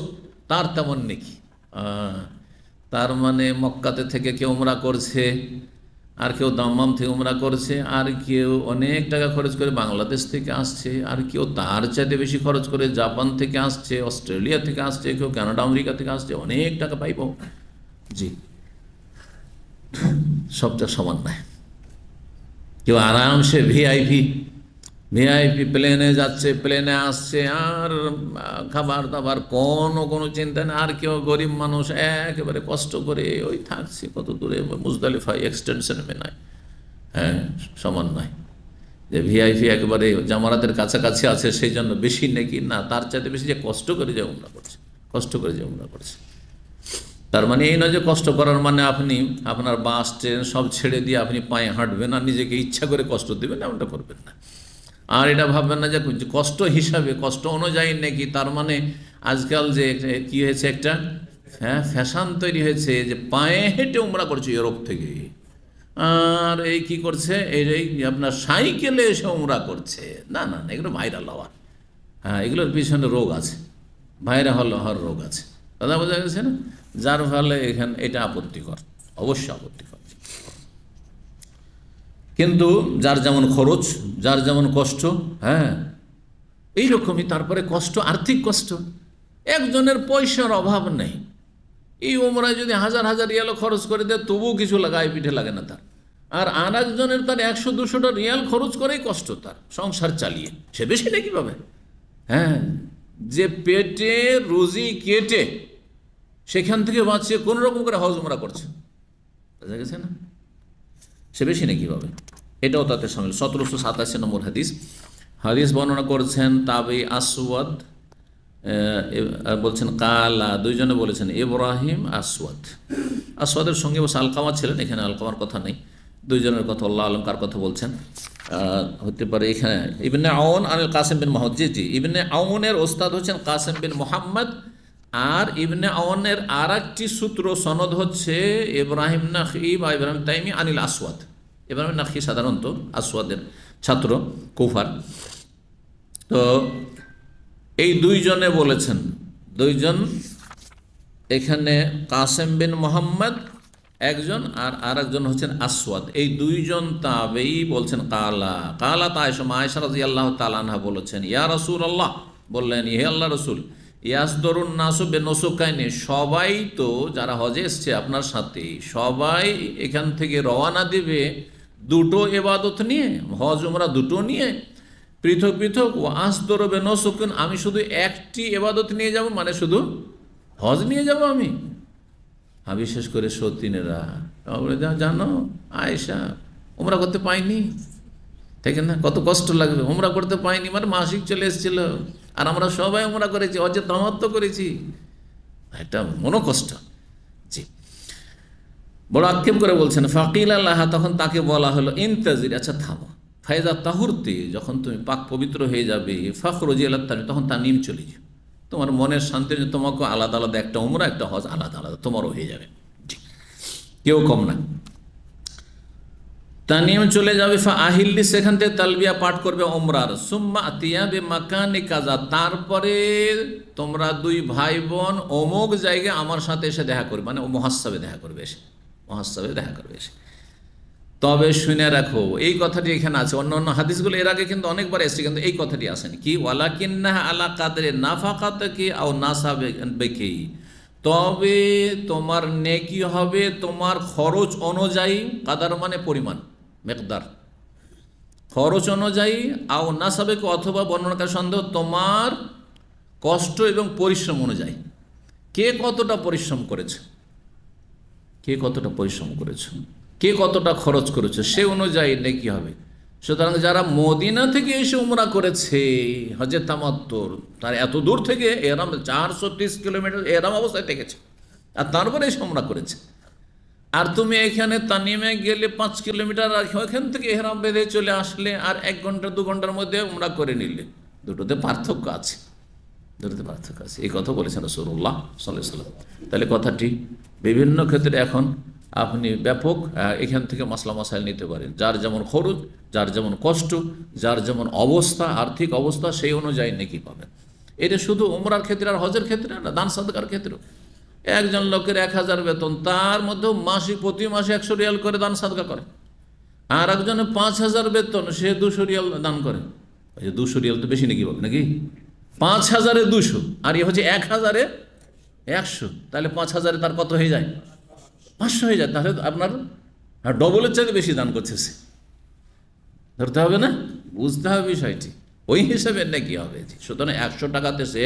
তার তেমন নেকি তার মানে মক্কাতে থেকে কেউ ওমরা করছে আর কেউ দাম্মাম থেকে উমরা করছে আর কেউ অনেক টাকা খরচ করে বাংলাদেশ থেকে আসছে আর কেউ তার চাইতে বেশি খরচ করে জাপান থেকে আসছে অস্ট্রেলিয়া থেকে আসছে কেউ কানাডা আমেরিকা থেকে আসছে অনেক টাকা পাইব জি সবটা সমান নয় কেউ আরামসে ভিআইপি ভিআইপি প্লেনে যাচ্ছে প্লেনে আসছে আর খাবার দাবার কোনো কোনো চিন্তা নেই আর কেউ গরিব মানুষ একেবারে কষ্ট করে ওই থাকছে কত দূরে মুজদালিফাই এক্সটেনশন মেনায় হ্যাঁ সমান নয় যে ভিআইপি একবারে জামারাতের কাছাকাছি আছে সেই জন্য বেশি নাকি না তার চাইতে বেশি যে কষ্ট করে যে উমরা করছে কষ্ট করে যে উমরা করছে তার মানে এই নয় যে কষ্ট করার মানে আপনি আপনার বাস ট্রেন সব ছেড়ে দিয়ে আপনি পায়ে হাঁটবেন আর নিজেকে ইচ্ছা করে কষ্ট দেবেন এমনটা করবেন না আর এটা ভাববেন না যে কষ্ট হিসাবে কষ্ট অনুযায়ী নাকি তার মানে আজকাল যে কি হয়েছে একটা হ্যাঁ ফ্যাশান তৈরি হয়েছে যে পায়ে হেঁটে উমরা করছে ইউরোপ থেকে আর এই কি করছে এই আপনার সাইকেলে এসে উমরা করছে না না এগুলো ভাইরাল হওয়ার হ্যাঁ এগুলোর পিছনে রোগ আছে ভাইরাল হওয়ার রোগ আছে কথা বোঝা গেছে না যার ফলে এখানে এটা আপত্তিকর অবশ্যই আপত্তিকর কিন্তু যার যেমন খরচ যার যেমন কষ্ট হ্যাঁ এইরকমই তারপরে কষ্ট আর্থিক কষ্ট একজনের পয়সার অভাব নেই এই ওমরায় যদি হাজার হাজার রিয়াল খরচ করে দেয় তবুও কিছু লাগায় পিঠে লাগে না তার আর আর একজনের তার একশো দুশোটা রিয়াল খরচ করেই কষ্ট তার সংসার চালিয়ে সে বেশি নাকি পাবে হ্যাঁ যে পেটে রুজি কেটে সেখান থেকে বাঁচিয়ে কোনো রকম করে হজমরা করছে বুঝা গেছে না সে বেশি না পাবে এটাও তাতে সামিল সতেরোশো সাতাশি নম্বর হাদিস হাদিস বর্ণনা করছেন তাবি আসওয়াদ বলছেন কালা দুইজনে বলেছেন ইব্রাহিম আসওয়াদ আসওয়াদের সঙ্গে বসে আলকামা ছিলেন এখানে আলকামার কথা নেই দুইজনের কথা আল্লাহ আলম কার কথা বলছেন হতে পারে এখানে ইবনে আউন আনিল কাসেম বিন মাহজি জি ইবনে আউনের ওস্তাদ হচ্ছেন কাসেম বিন মোহাম্মদ আর ইবনে আওয়ানের আর একটি সূত্র সনদ হচ্ছে ইব্রাহিম নাকি বা ইব্রাহিম তাইমি আনিল আসওয়াদ এব্রাহিম নাকি সাধারণত আসওয়াদের ছাত্র কুফার তো এই দুইজনে বলেছেন দুইজন এখানে কাসেম বিন মোহাম্মদ একজন আর আর একজন হচ্ছেন আসওয়াদ এই দুইজন তাবেই বলছেন কালা কালা তাইসমা আয়সা রাজি আল্লাহ তালানহা বলেছেন ইয়া রসুল আল্লাহ বললেন ইহে আল্লাহ রসুল ইয়াসদরুন নাসু বেনসুকাইনে সবাই তো যারা হজে এসছে আপনার সাথে সবাই এখান থেকে রওয়ানা দেবে দুটো এবাদত নিয়ে হজ উমরা দুটো নিয়ে পৃথক পৃথক ও আসদর বেনসুকুন আমি শুধু একটি এবাদত নিয়ে যাব মানে শুধু হজ নিয়ে যাব আমি আর বিশেষ করে সতীনেরা জানো আয়েশা উমরা করতে পাইনি ঠিক না কত কষ্ট লাগবে উমরা করতে পাইনি মানে মাসিক চলে এসেছিল আর আমরা সবাই ওমরা করেছি অযথামত্ব করেছি একটা মনোকষ্ট জি বড় আক্ষেপ করে বলছেন ফাকিল আল্লাহ তখন তাকে বলা হলো ইন্তাজির আচ্ছা থামো ফায়দা তাহুরতে যখন তুমি পাক পবিত্র হয়ে যাবে ফখরজি আল্লাহ তখন তা নিম চলে যাবে তোমার মনের শান্তি তোমাকে আলাদা আলাদা একটা উমরা একটা হজ আলাদা আলাদা তোমারও হয়ে যাবে কেউ কম না তানিম চলে যাবে ফা আহিল্লি সেখান থেকে তালবিয়া পাঠ করবে ওমরার সুম্মা আতিয়া বে মাকানি কাজা তারপরে তোমরা দুই ভাই বোন অমুক জায়গায় আমার সাথে এসে দেখা করবে মানে ও মহাসাবে দেখা করবে এসে মহাসবে দেখা করবে এসে তবে শুনে রাখো এই কথাটি এখানে আছে অন্য অন্য হাদিসগুলো এর আগে কিন্তু অনেকবার এসেছে কিন্তু এই কথাটি আসেনি কি কিন্না আলা না নাফাকাত কি আও না বেকেই তবে তোমার নেকি হবে তোমার খরচ অনুযায়ী কাদার মানে পরিমাণ মেকদার খরচ অনুযায়ী আও না সাবেক অথবা বর্ণনাকার সন্দেহ তোমার কষ্ট এবং পরিশ্রম অনুযায়ী কে কতটা পরিশ্রম করেছে কে কতটা পরিশ্রম করেছে কে কতটা খরচ করেছে সে অনুযায়ী নেকি হবে সুতরাং যারা মদিনা থেকে এসে উমরা করেছে হজে তামাত্তর তার এত দূর থেকে এরাম চারশো তিরিশ কিলোমিটার এরাম অবস্থায় থেকেছে আর তারপরে এসে উমরা করেছে আর তুমি এখানে তানিমে গেলে পাঁচ কিলোমিটার আর ওইখান থেকে হেরাম বেঁধে চলে আসলে আর এক ঘন্টা দু ঘন্টার মধ্যে ওমরা করে নিলে দুটোতে পার্থক্য আছে দুটোতে পার্থক্য আছে এই কথা বলেছেন সৌরুল্লাহ সাল্লাম তাহলে কথাটি বিভিন্ন ক্ষেত্রে এখন আপনি ব্যাপক এখান থেকে মশলা মশাইল নিতে পারেন যার যেমন খরচ যার যেমন কষ্ট যার যেমন অবস্থা আর্থিক অবস্থা সেই অনুযায়ী নাকি পাবেন এটা শুধু উমরার ক্ষেত্রে আর হজের ক্ষেত্রে না দান সাদকার ক্ষেত্রেও একজন লোকের এক হাজার বেতন তার মধ্যেও মাসে প্রতি মাসে একশো রিয়াল করে দান সাদকা করে আর একজনে পাঁচ হাজার বেতন সে দুশো রিয়াল দান করে ওই যে দুশো রিয়াল তো বেশি নাকি বল নাকি পাঁচ হাজারে দুশো আর এ হচ্ছে এক হাজারে একশো তাহলে পাঁচ হাজারে তার কত হয়ে যায় পাঁচশো হয়ে যায় তাহলে আপনার ডবলের চাইতে বেশি দান করছে সে ধরতে হবে না বুঝতে হবে বিষয়টি ওই হিসাবে নাকি হবে সুতরাং একশো টাকাতে সে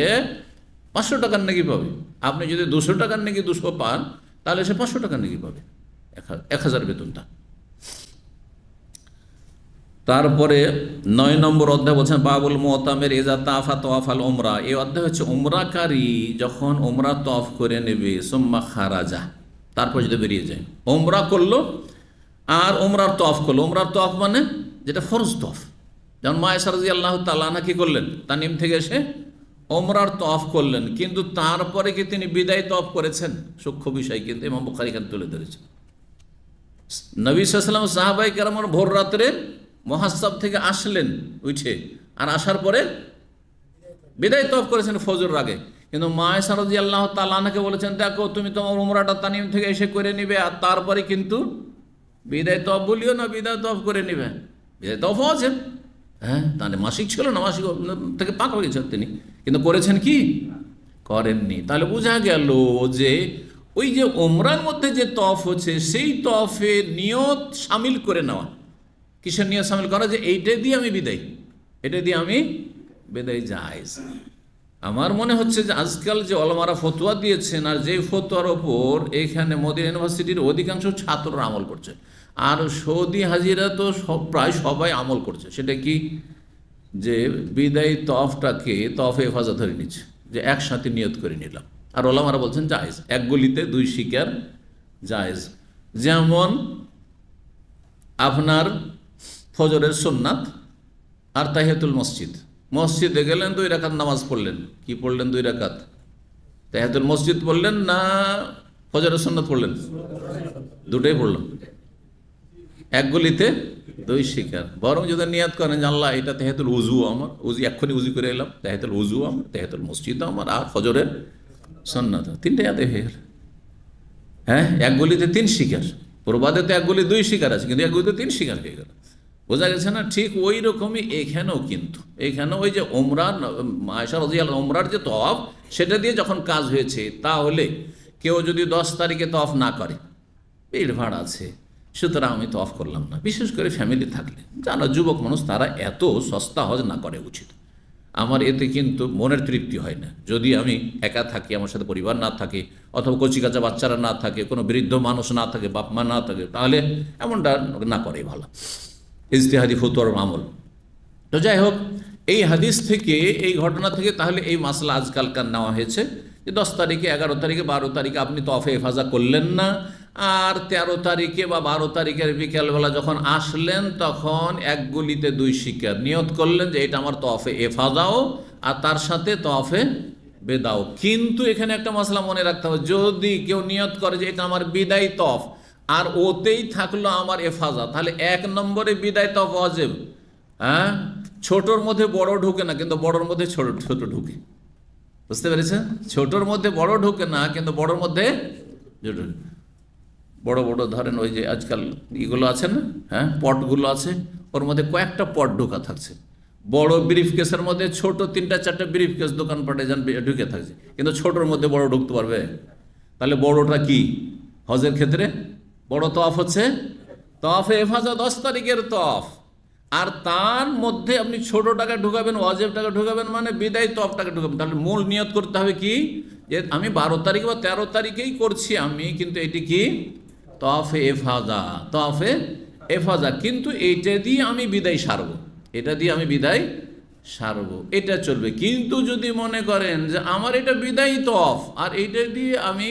পাঁচশো টাকার নাকি পাবে আপনি যদি দুশো টাকার নাকি দুশো পান তাহলে সে পাঁচশো টাকার নাকি পাবে এক হাজার বেতনটা তারপরে নয় নম্বর অধ্যায় বলছেন বাবুল মোহতামের এজা তাফা তোয়াফাল ওমরা এই অধ্যায় হচ্ছে ওমরাকারী যখন ওমরা তফ করে নেবে সোম্মা খারাজা তারপর যদি বেরিয়ে যায় ওমরা করলো আর ওমরার তফ করলো ওমরার তফ মানে যেটা ফরজ তফ যেমন মায়েশারজি আল্লাহ তাল্লাহ কি করলেন তানিম থেকে এসে ওমরার তফ করলেন কিন্তু তারপরে কি তিনি বিদায় তফ করেছেন সূক্ষ্ম বিষয় কিন্তু ইমাম বুখারি খান তুলে ধরেছেন নবী সাল্লাম সাহাবাই কেরামর ভোর রাত্রে মহাস্তব থেকে আসলেন উঠে আর আসার পরে বিদায় তফ করেছেন ফজর আগে কিন্তু মায় সারদি আল্লাহ তালানাকে বলেছেন দেখো তুমি তোমার উমরাটা তানিম থেকে এসে করে নিবে আর তারপরে কিন্তু বিদায় তফ বলিও না বিদায় তফ করে নিবে বিদায় তফও আছে হ্যাঁ তাহলে মাসিক ছিল না মাসিক থেকে পাক হয়ে গেছেন তিনি কিন্তু করেছেন কি করেননি তাহলে বোঝা গেল যে ওই যে ওমরার মধ্যে যে তফ হচ্ছে সেই তফে নিয়ত সামিল করে নেওয়া কিসের নিয়ত সামিল করা যে এইটাই দিয়ে আমি বিদায় এটা দিয়ে আমি বিদায় যাই আমার মনে হচ্ছে যে আজকাল যে অলমারা ফতুয়া দিয়েছেন আর যে ফতুয়ার ওপর এখানে মোদী ইউনিভার্সিটির অধিকাংশ ছাত্ররা আমল করছে আর সৌদি হাজিরা তো সব প্রায় সবাই আমল করছে সেটা কি যে বিদায়ী তফটাকে তফে হেফাজত ধরে নিচ্ছে যে একসাথে নিয়ত করে নিলাম আর ওলামারা বলছেন জায়েজ এক গলিতে দুই শিকার জায়েজ যেমন আপনার ফজরের সোননাথ আর তাহিয়াতুল মসজিদ মসজিদে গেলেন দুই রাকাত নামাজ পড়লেন কি পড়লেন দুই রাকাত তাহিয়াতুল মসজিদ পড়লেন না ফজরের সোননাথ পড়লেন দুটোই পড়লাম এক গলিতে দুই শিকার বরং যদি নিয়াদ করেন যে আল্লাহ এটা তেহেতুল উজু আমার উজি এক্ষুনি উজি করে এলাম তেহেতুল উজু আমার তেহেতুল মসজিদ আমার আর ফজরের সন্ন্যত তিনটে হাতে হয়ে গেল হ্যাঁ এক গলিতে তিন শিকার প্রবাদে তো এক গুলি দুই শিকার আছে কিন্তু এক গুলিতে তিন শিকার হয়ে গেল বোঝা গেছে না ঠিক ওই রকমই এখানেও কিন্তু এখানে ওই যে ওমরান রাজি রাজিয়াল ওমরার যে তফ সেটা দিয়ে যখন কাজ হয়েছে তাহলে কেউ যদি দশ তারিখে তফ না করে ভিড় ভাড় আছে সুতরাং আমি তফ করলাম না বিশেষ করে ফ্যামিলি থাকলে জানো যুবক মানুষ তারা এত সস্তা হজ না করে উচিত আমার এতে কিন্তু মনের তৃপ্তি হয় না যদি আমি একা থাকি আমার সাথে পরিবার না থাকে অথবা কচিকাচা বাচ্চারা না থাকে কোনো বৃদ্ধ মানুষ না থাকে বাপ মা না থাকে তাহলে এমনটা না করে ভালো ইজতেহাদি ফতুয়ার আমল তো যাই হোক এই হাদিস থেকে এই ঘটনা থেকে তাহলে এই মাসলা আজকালকার নেওয়া হয়েছে যে দশ তারিখে এগারো তারিখে বারো তারিখে আপনি তফে হেফাজা করলেন না আর ১৩ তারিখে বা বারো তারিখের বিকেলবেলা যখন আসলেন তখন এক গুলিতে দুই শিকার নিয়ত করলেন যে এটা আমার তফে এফাজাও আর তার সাথে তফে বেদাও কিন্তু এখানে একটা মশলা মনে রাখতে হবে যদি কেউ নিয়ত করে যে এটা আমার বিদায় তফ আর ওতেই থাকলো আমার এফাজা তাহলে এক নম্বরে বিদায় তফ অজেব হ্যাঁ ছোটোর মধ্যে বড় ঢুকে না কিন্তু বড়োর মধ্যে ছোট ছোট ঢুকে বুঝতে পেরেছেন ছোটোর মধ্যে বড় ঢোকে না কিন্তু বড়োর মধ্যে বড় বড় ধরেন ওই যে আজকাল ইগুলো আছে না হ্যাঁ পটগুলো আছে ওর মধ্যে কয়েকটা পট ঢোকা থাকছে বড় ব্রিফ কেসের মধ্যে ছোট তিনটা চারটা ব্রিফ কেস দোকানপাটে যান ঢুকে থাকছে কিন্তু ছোটোর মধ্যে বড় ঢুকতে পারবে তাহলে বড়টা কি হজের ক্ষেত্রে বড় তফ হচ্ছে তফে হেফাজত দশ তারিখের তফ আর তার মধ্যে আপনি ছোট টাকা ঢুকাবেন ওয়াজেব টাকা ঢুকাবেন মানে বিদায় তপ টাকা ঢুকাবেন তাহলে মূল নিয়ত করতে হবে কি যে আমি বারো তারিখ বা তেরো তারিখেই করছি আমি কিন্তু এটি কি তফে এফাজা তফে এফাজা কিন্তু এটা দিয়ে আমি বিদায় সারব এটা দিয়ে আমি বিদায় সারব এটা চলবে কিন্তু যদি মনে করেন যে আমার এটা বিদায় তফ আর এইটা দিয়ে আমি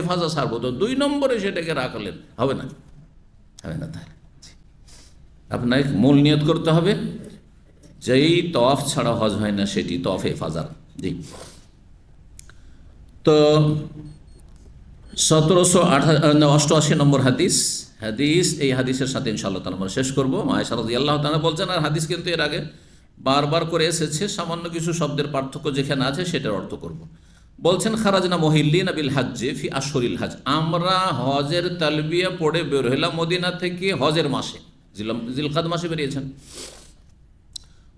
এফাজা সারব তো দুই নম্বরে সেটাকে রাখলেন হবে না হবে না তাহলে আপনাকে মূল নিয়ত করতে হবে যেই তফ ছাড়া হজ হয় না সেটি তফ হেফাজার জি তো সতেরোশো অষ্টআশি নম্বর হাদিস হাদিস এই হাদিসের সাথে ইনশাআল্লাহ তালা আমরা শেষ করবো মায়াশারদি আল্লাহ তালা বলছেন আর হাদিস কিন্তু এর আগে বারবার করে এসেছে সামান্য কিছু শব্দের পার্থক্য যেখানে আছে সেটার অর্থ করব। বলছেন খারাজনা মহিল্লিন আবিল হাজ্জে ফি আসরিল হাজ আমরা হজের তালবিয়া পড়ে বের হইলাম মদিনা থেকে হজের মাসে জিলকাদ মাসে বেরিয়েছেন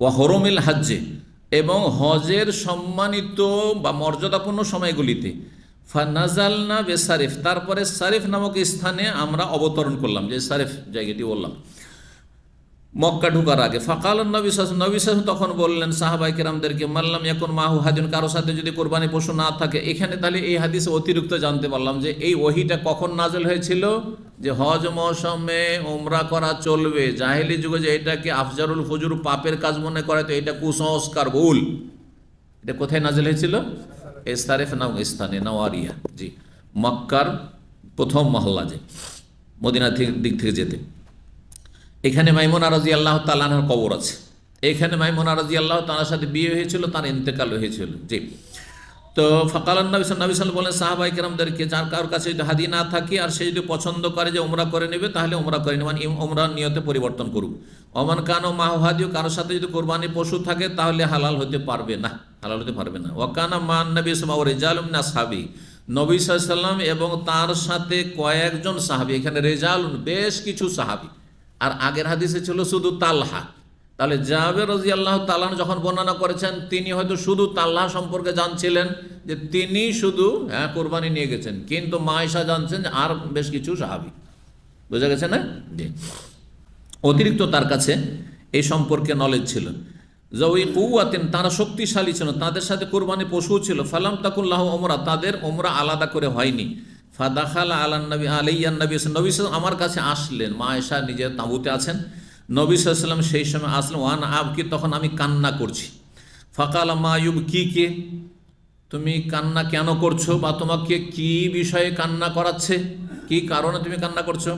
ওয়া হরমিল হাজ্জে এবং হজের সম্মানিত বা মর্যাদাপূর্ণ সময়গুলিতে ফানাজালনা বে সারিফ তারপরে সারিফ নামক স্থানে আমরা অবতরণ করলাম যে সারিফ জায়গাটি বললাম মক্কা ঢুকার আগে ফাকাল নবিশ্বাস নবিশ্বাস তখন বললেন সাহাবাই কিরামদেরকে মানলাম এখন মাহু হাদিন কারো সাথে যদি কোরবানি পশু না থাকে এখানে তাহলে এই হাদিসে অতিরিক্ত জানতে পারলাম যে এই ওহিটা কখন নাজল হয়েছিল যে হজ মৌসুমে ওমরা করা চলবে জাহেলি যুগে যে এটাকে আফজারুল ফজুর পাপের কাজ মনে করে তো এটা কুসংস্কার ভুল এটা কোথায় নাজেল হয়েছিল ইস্তারেফ নাম ইস্তানে নাওয়ারিয়া জি মক্কার প্রথম মহল্লা যে মদিনা দিক থেকে যেতে এখানে মাইমুন আরজি আল্লাহ তাল্লাহার কবর আছে এখানে মাইমুন আরজি আল্লাহ তালার সাথে বিয়ে হয়েছিল তার ইন্তেকাল হয়েছিল জি তো ফকালান সাল বলেন সাহাবাই কেরামদেরকে যার কারোর কাছে যদি হাদি না থাকে আর সে যদি পছন্দ করে যে ওমরা করে নেবে তাহলে ওমরা করে নেবেন মানে ওমরা নিয়তে পরিবর্তন করুক অমান কানো মাহাদিও কারোর সাথে যদি কোরবানি পশু থাকে তাহলে হালাল হতে পারবে না হালাল হতে পারবে না ওয়াকানা মান নবী ও রেজালুম না সাহাবি নবী সাল্লাম এবং তার সাথে কয়েকজন সাহাবি এখানে রেজালুন বেশ কিছু সাহাবি আর আগের হাদিসে ছিল শুধু তালহা তাহলে জাহাবের রাজি আল্লাহ তালান যখন বর্ণনা করেছেন তিনি হয়তো শুধু তাল্লাহ সম্পর্কে জানছিলেন যে তিনি শুধু হ্যাঁ কোরবানি নিয়ে গেছেন কিন্তু মায়েশা জানছেন আর বেশ কিছু সাহাবি বোঝা গেছে না জি অতিরিক্ত তার কাছে এই সম্পর্কে নলেজ ছিল ওই কৌয়াতেন তারা শক্তিশালী ছিল তাদের সাথে কোরবানি পশু ছিল ফালাম তাকুল্লাহ ওমরা তাদের ওমরা আলাদা করে হয়নি ফাদাখালা আলান নবী আলাইয়ান নবী নবী আমার কাছে আসলেন মা এসা নিজের তাঁবুতে আছেন নবী সাল্লাম সেই সময় আসলাম ওয়ান আবকে তখন আমি কান্না করছি ফাকাল মায়ুব কি কে তুমি কান্না কেন করছো বা তোমাকে কি বিষয়ে কান্না করাচ্ছে কি কারণে তুমি কান্না করছো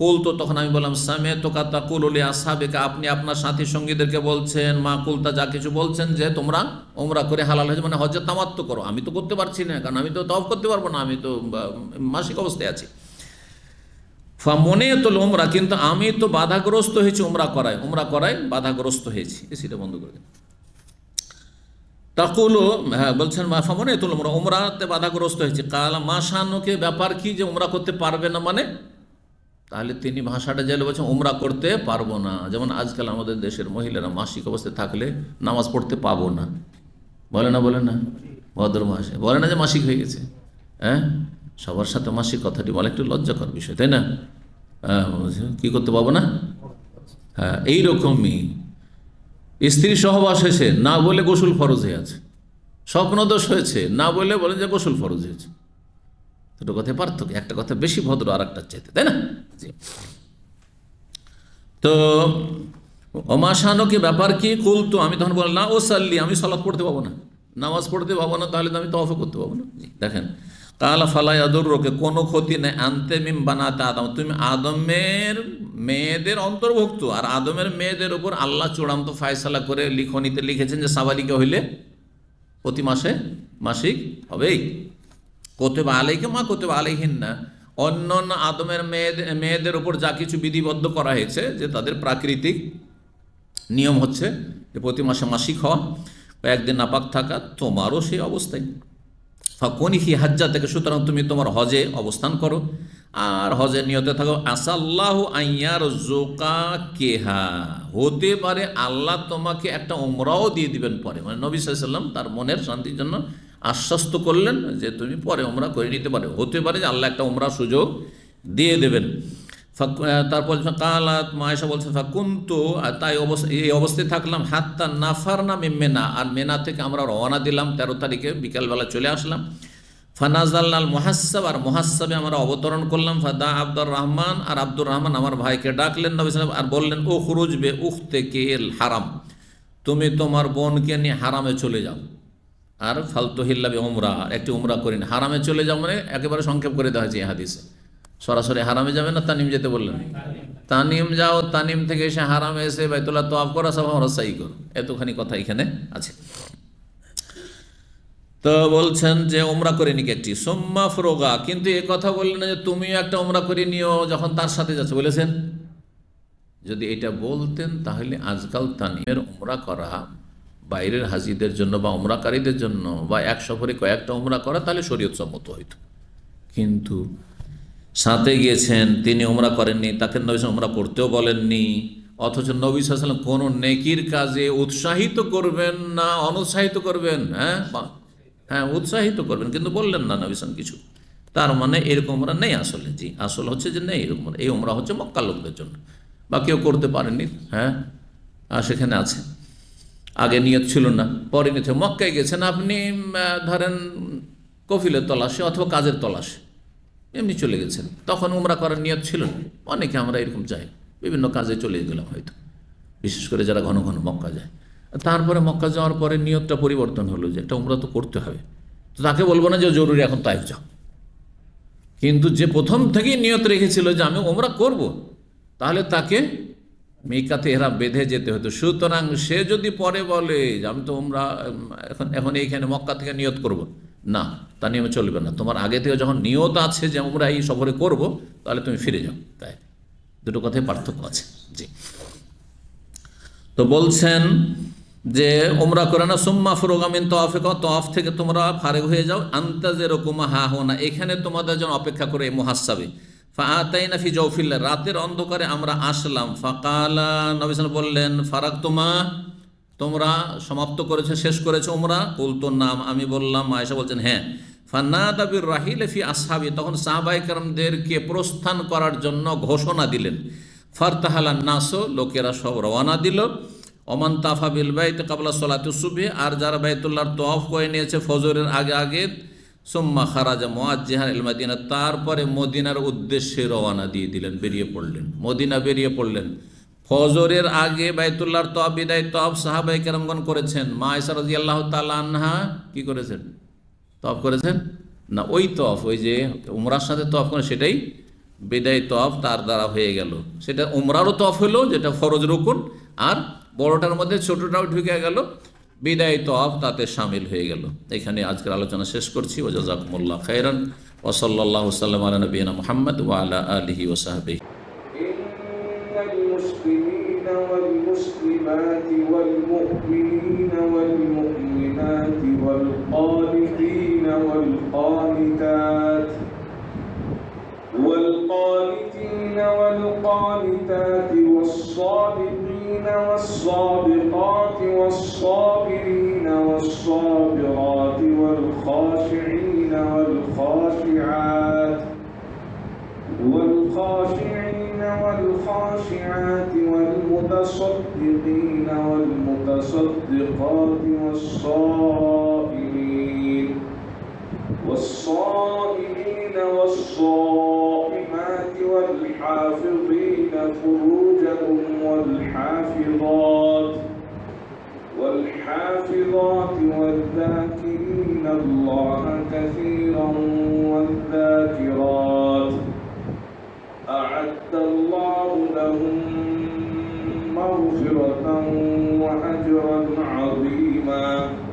কুল তো তখন আমি বললাম সামে কাতা কুল উলি আসাবেকে আপনি আপনার সাথী সঙ্গীদেরকে বলছেন মা কুলতা যা কিছু বলছেন যে তোমরা ওমরা করে হালাল হয়েছে মানে হজ্জে তামাত্ম করো আমি তো করতে পারছি না কারণ আমি তো তফ করতে পারবো না আমি তো মাসিক অবস্থায় আছি ফা মনে তো ওমরা কিন্তু আমি তো বাধাগ্রস্ত হয়েছি ওমরা করায় উমরা করায় বাধাগ্রস্ত হয়েছি এসিটা বন্ধ করে দিন তাকুলো হ্যাঁ বলছেন মা ফামনে তোল ওমরা ওমরাতে বাধাগ্রস্ত হয়েছে কাল মা শানুকে ব্যাপার কি যে ওমরা করতে পারবে না মানে তাহলে তিনি ভাষাটা জানলে বলছেন ওমরা করতে পারবো না যেমন আজকাল আমাদের দেশের মহিলারা মাসিক অবস্থায় থাকলে নামাজ পড়তে পাবো না বলে না বলে না ভদ্র মহাশয় বলে না যে মাসিক হয়ে গেছে হ্যাঁ সবার সাথে মাসি কথাটি বলে একটু লজ্জাকর বিষয় তাই না কি করতে পাবো না হ্যাঁ এইরকমই স্ত্রী সহবাস হয়েছে না বলে গোসল ফরজ হয়ে আছে স্বপ্নদোষ হয়েছে না বলে বলে যে গোসল ফরজ হয়েছে দুটো কথা পার্থক্য একটা কথা বেশি ভদ্র আর একটা চাইতে তাই না তো অমাশানকে ব্যাপার কি কুলতো আমি তখন বললাম না ও সাল্লি আমি সলাপ পড়তে পাবো না নামাজ পড়তে পাবো না তাহলে তো আমি তফ করতে পাবো না দেখেন তাহলে ফালাইয়াদুর রোকে কোনো ক্ষতি নেই আনতে মিম বানাতে আদম তুমি আদমের মেয়েদের অন্তর্ভুক্ত আর আদমের মেয়েদের উপর আল্লাহ চূড়ান্ত ফায়সালা করে লিখনিতে লিখেছেন যে সাবালিকা হইলে প্রতি মাসে মাসিক হবেই বা আলাইকে মা বা আলাইহীন না অন্য অন্য আদমের মেয়েদের মেয়েদের উপর যা কিছু বিধিবদ্ধ করা হয়েছে যে তাদের প্রাকৃতিক নিয়ম হচ্ছে যে প্রতি মাসে মাসিক হওয়া কয়েকদিন নাপাক থাকা তোমারও সেই অবস্থায় ফকুন হি হাজ্জা থেকে সুতরাং তুমি তোমার হজে অবস্থান করো আর হজের নিয়তে থাকো আসাল্লাহ আইয়ার জোকা কেহা হতে পারে আল্লাহ তোমাকে একটা ওমরাও দিয়ে দিবেন পরে মানে নবী সাল্লাম তার মনের শান্তির জন্য আশ্বস্ত করলেন যে তুমি পরে ওমরা করে নিতে পারো হতে পারে যে আল্লাহ একটা ওমরা সুযোগ দিয়ে দেবেন তারপর কালাত মায়েশা বলছে ফাকুমতো তাই অবস্থা এই অবস্থায় থাকলাম হাত্তা নাফার না মেনা আর মেনা থেকে আমরা রওনা দিলাম তেরো তারিখে বিকালবেলা চলে আসলাম ফানাজাল্লাল মহাসাব আর মহাসাবে আমরা অবতরণ করলাম ফাদা আব্দুর রহমান আর আব্দুর রহমান আমার ভাইকে ডাকলেন নবী সালাম আর বললেন ও খুরুজ বে উখ থেকে এল হারাম তুমি তোমার বোনকে নিয়ে হারামে চলে যাও আর ফালতু হিল্লাবে উমরা একটি উমরা করিন হারামে চলে যাও মানে একেবারে সংক্ষেপ করে দেওয়া হয়েছে হাদিসে সরাসরি হারামে যাবে না তানিম যেতে বললেন তানিম যাও তানিম থেকে এসে হারামে এসে বাইতুল্লাহ তো আপ করা সব রসাই করো এতখানি কথা এখানে আছে তো বলছেন যে ওমরা করে নিক একটি সোম্মা ফ্রোগা কিন্তু এ কথা বললেন না যে তুমিও একটা ওমরা করে নিও যখন তার সাথে যাচ্ছে বলেছেন যদি এটা বলতেন তাহলে আজকাল তানিমের ওমরা করা বাইরের হাজিদের জন্য বা ওমরাকারীদের জন্য বা এক সফরে কয়েকটা ওমরা করা তাহলে শরীয়ত সম্মত হইত কিন্তু সাঁতে গিয়েছেন তিনি ওমরা করেননি তাকে নবী ওমরা করতেও বলেননি অথচ নবী সাল্লাম কোনো নেকির কাজে উৎসাহিত করবেন না অনুৎসাহিত করবেন হ্যাঁ হ্যাঁ উৎসাহিত করবেন কিন্তু বললেন না নবী সাল কিছু তার মানে এরকম ওমরা নেই আসলে জি আসল হচ্ছে যে নেই এরকম এই ওমরা হচ্ছে মক্কা লোকদের জন্য বা কেউ করতে পারেনি হ্যাঁ আর সেখানে আছে আগে নিয়ত ছিল না পরে নিয়ে মক্কায় গেছেন আপনি ধরেন কফিলের তলাশে অথবা কাজের তলাশে এমনি চলে গেছেন তখন উমরা করার নিয়ত ছিল না অনেকে আমরা এরকম যাই বিভিন্ন কাজে চলে গেলাম হয়তো বিশেষ করে যারা ঘন ঘন মক্কা যায় তারপরে মক্কা যাওয়ার পরে নিয়তটা পরিবর্তন হলো যে একটা উমরা তো করতে হবে তো তাকে বলবো না যে জরুরি এখন তাইফ যাও কিন্তু যে প্রথম থেকেই নিয়ত রেখেছিল যে আমি ওমরা করব। তাহলে তাকে মেকাতে এরা বেঁধে যেতে হতো সুতরাং সে যদি পরে বলে যে আমি তো ওমরা এখন এখন এইখানে মক্কা থেকে নিয়ত করব। না তা নিয়মে চলবে না তোমার আগে থেকে যখন নিয়ত আছে যে আমরা এই সফরে করব তাহলে তুমি ফিরে যাও তাই দুটো কথায় পার্থক্য আছে জি তো বলছেন যে ওমরা করে না সোম্মা ফুরোগামিন তফে তফ থেকে তোমরা ফারেক হয়ে যাও আন্তাজে রকুমা হা না এখানে তোমাদের যেন অপেক্ষা করে মহাসাবে ফাহাতাইনা ফি জৌফিল্লা রাতের অন্ধকারে আমরা আসলাম ফাকালা নবিসান বললেন ফারাক তোমা তোমরা সমাপ্ত করেছে শেষ করেছো ওমরা কুলতোর নাম আমি বললাম মায়েশা বলছেন হ্যাঁ ফান্না তাবির রাহিল ফি আসহাবি তখন সাহবাইকারদেরকে প্রস্থান করার জন্য ঘোষণা দিলেন ফারতাহালা নাসো লোকেরা সব রওয়ানা দিল অমান তাফা বিল বাইত কাবলা সলাতে সুবে আর যারা বাইতুল্লাহর তফ করে নিয়েছে ফজরের আগে আগে সোম্মা খারাজা মোয়াজ্জেহান এলমাদিনা তারপরে মদিনার উদ্দেশ্যে রওয়ানা দিয়ে দিলেন বেরিয়ে পড়লেন মদিনা বেরিয়ে পড়লেন ফজরের আগে বাইতুল্লাহর তব বিদায় তব সাহাবাই কেরামগণ করেছেন মা এসার আল্লাহ আনহা কি করেছেন তব করেছেন না ওই তফ ওই যে উমরার সাথে তফ করে সেটাই বিদায় তফ তার দ্বারা হয়ে গেল সেটা উমরারও তফ হলো যেটা ফরজ রকুন আর বড়টার মধ্যে ছোটটাও ঢুকে গেল বিদায় তফ তাতে সামিল হয়ে গেল এখানে আজকের আলোচনা শেষ করছি ওজাজাকুমুল্লাহ খাইরান ওসল্লাহ সাল্লাম আলী নবীন মোহাম্মদ ওয়ালা আলহি ওসাহাবি والمسلمين والمسلمات والمؤمنين والمؤمنات والقانتين والقانتات والقانتين والقانتات والصادقين والصادقات والصابرين والصابرات والخاشعين والخاشعات والخاشعين والخاشعات والمتصدقين والمتصدقات والصائمين والصائمين والصائمات والحافظين فروجهم والحافظات والحافظات والذاكرين الله كثيرا والذاكرات أعد الله لهم مغفرة وأجرا عظيما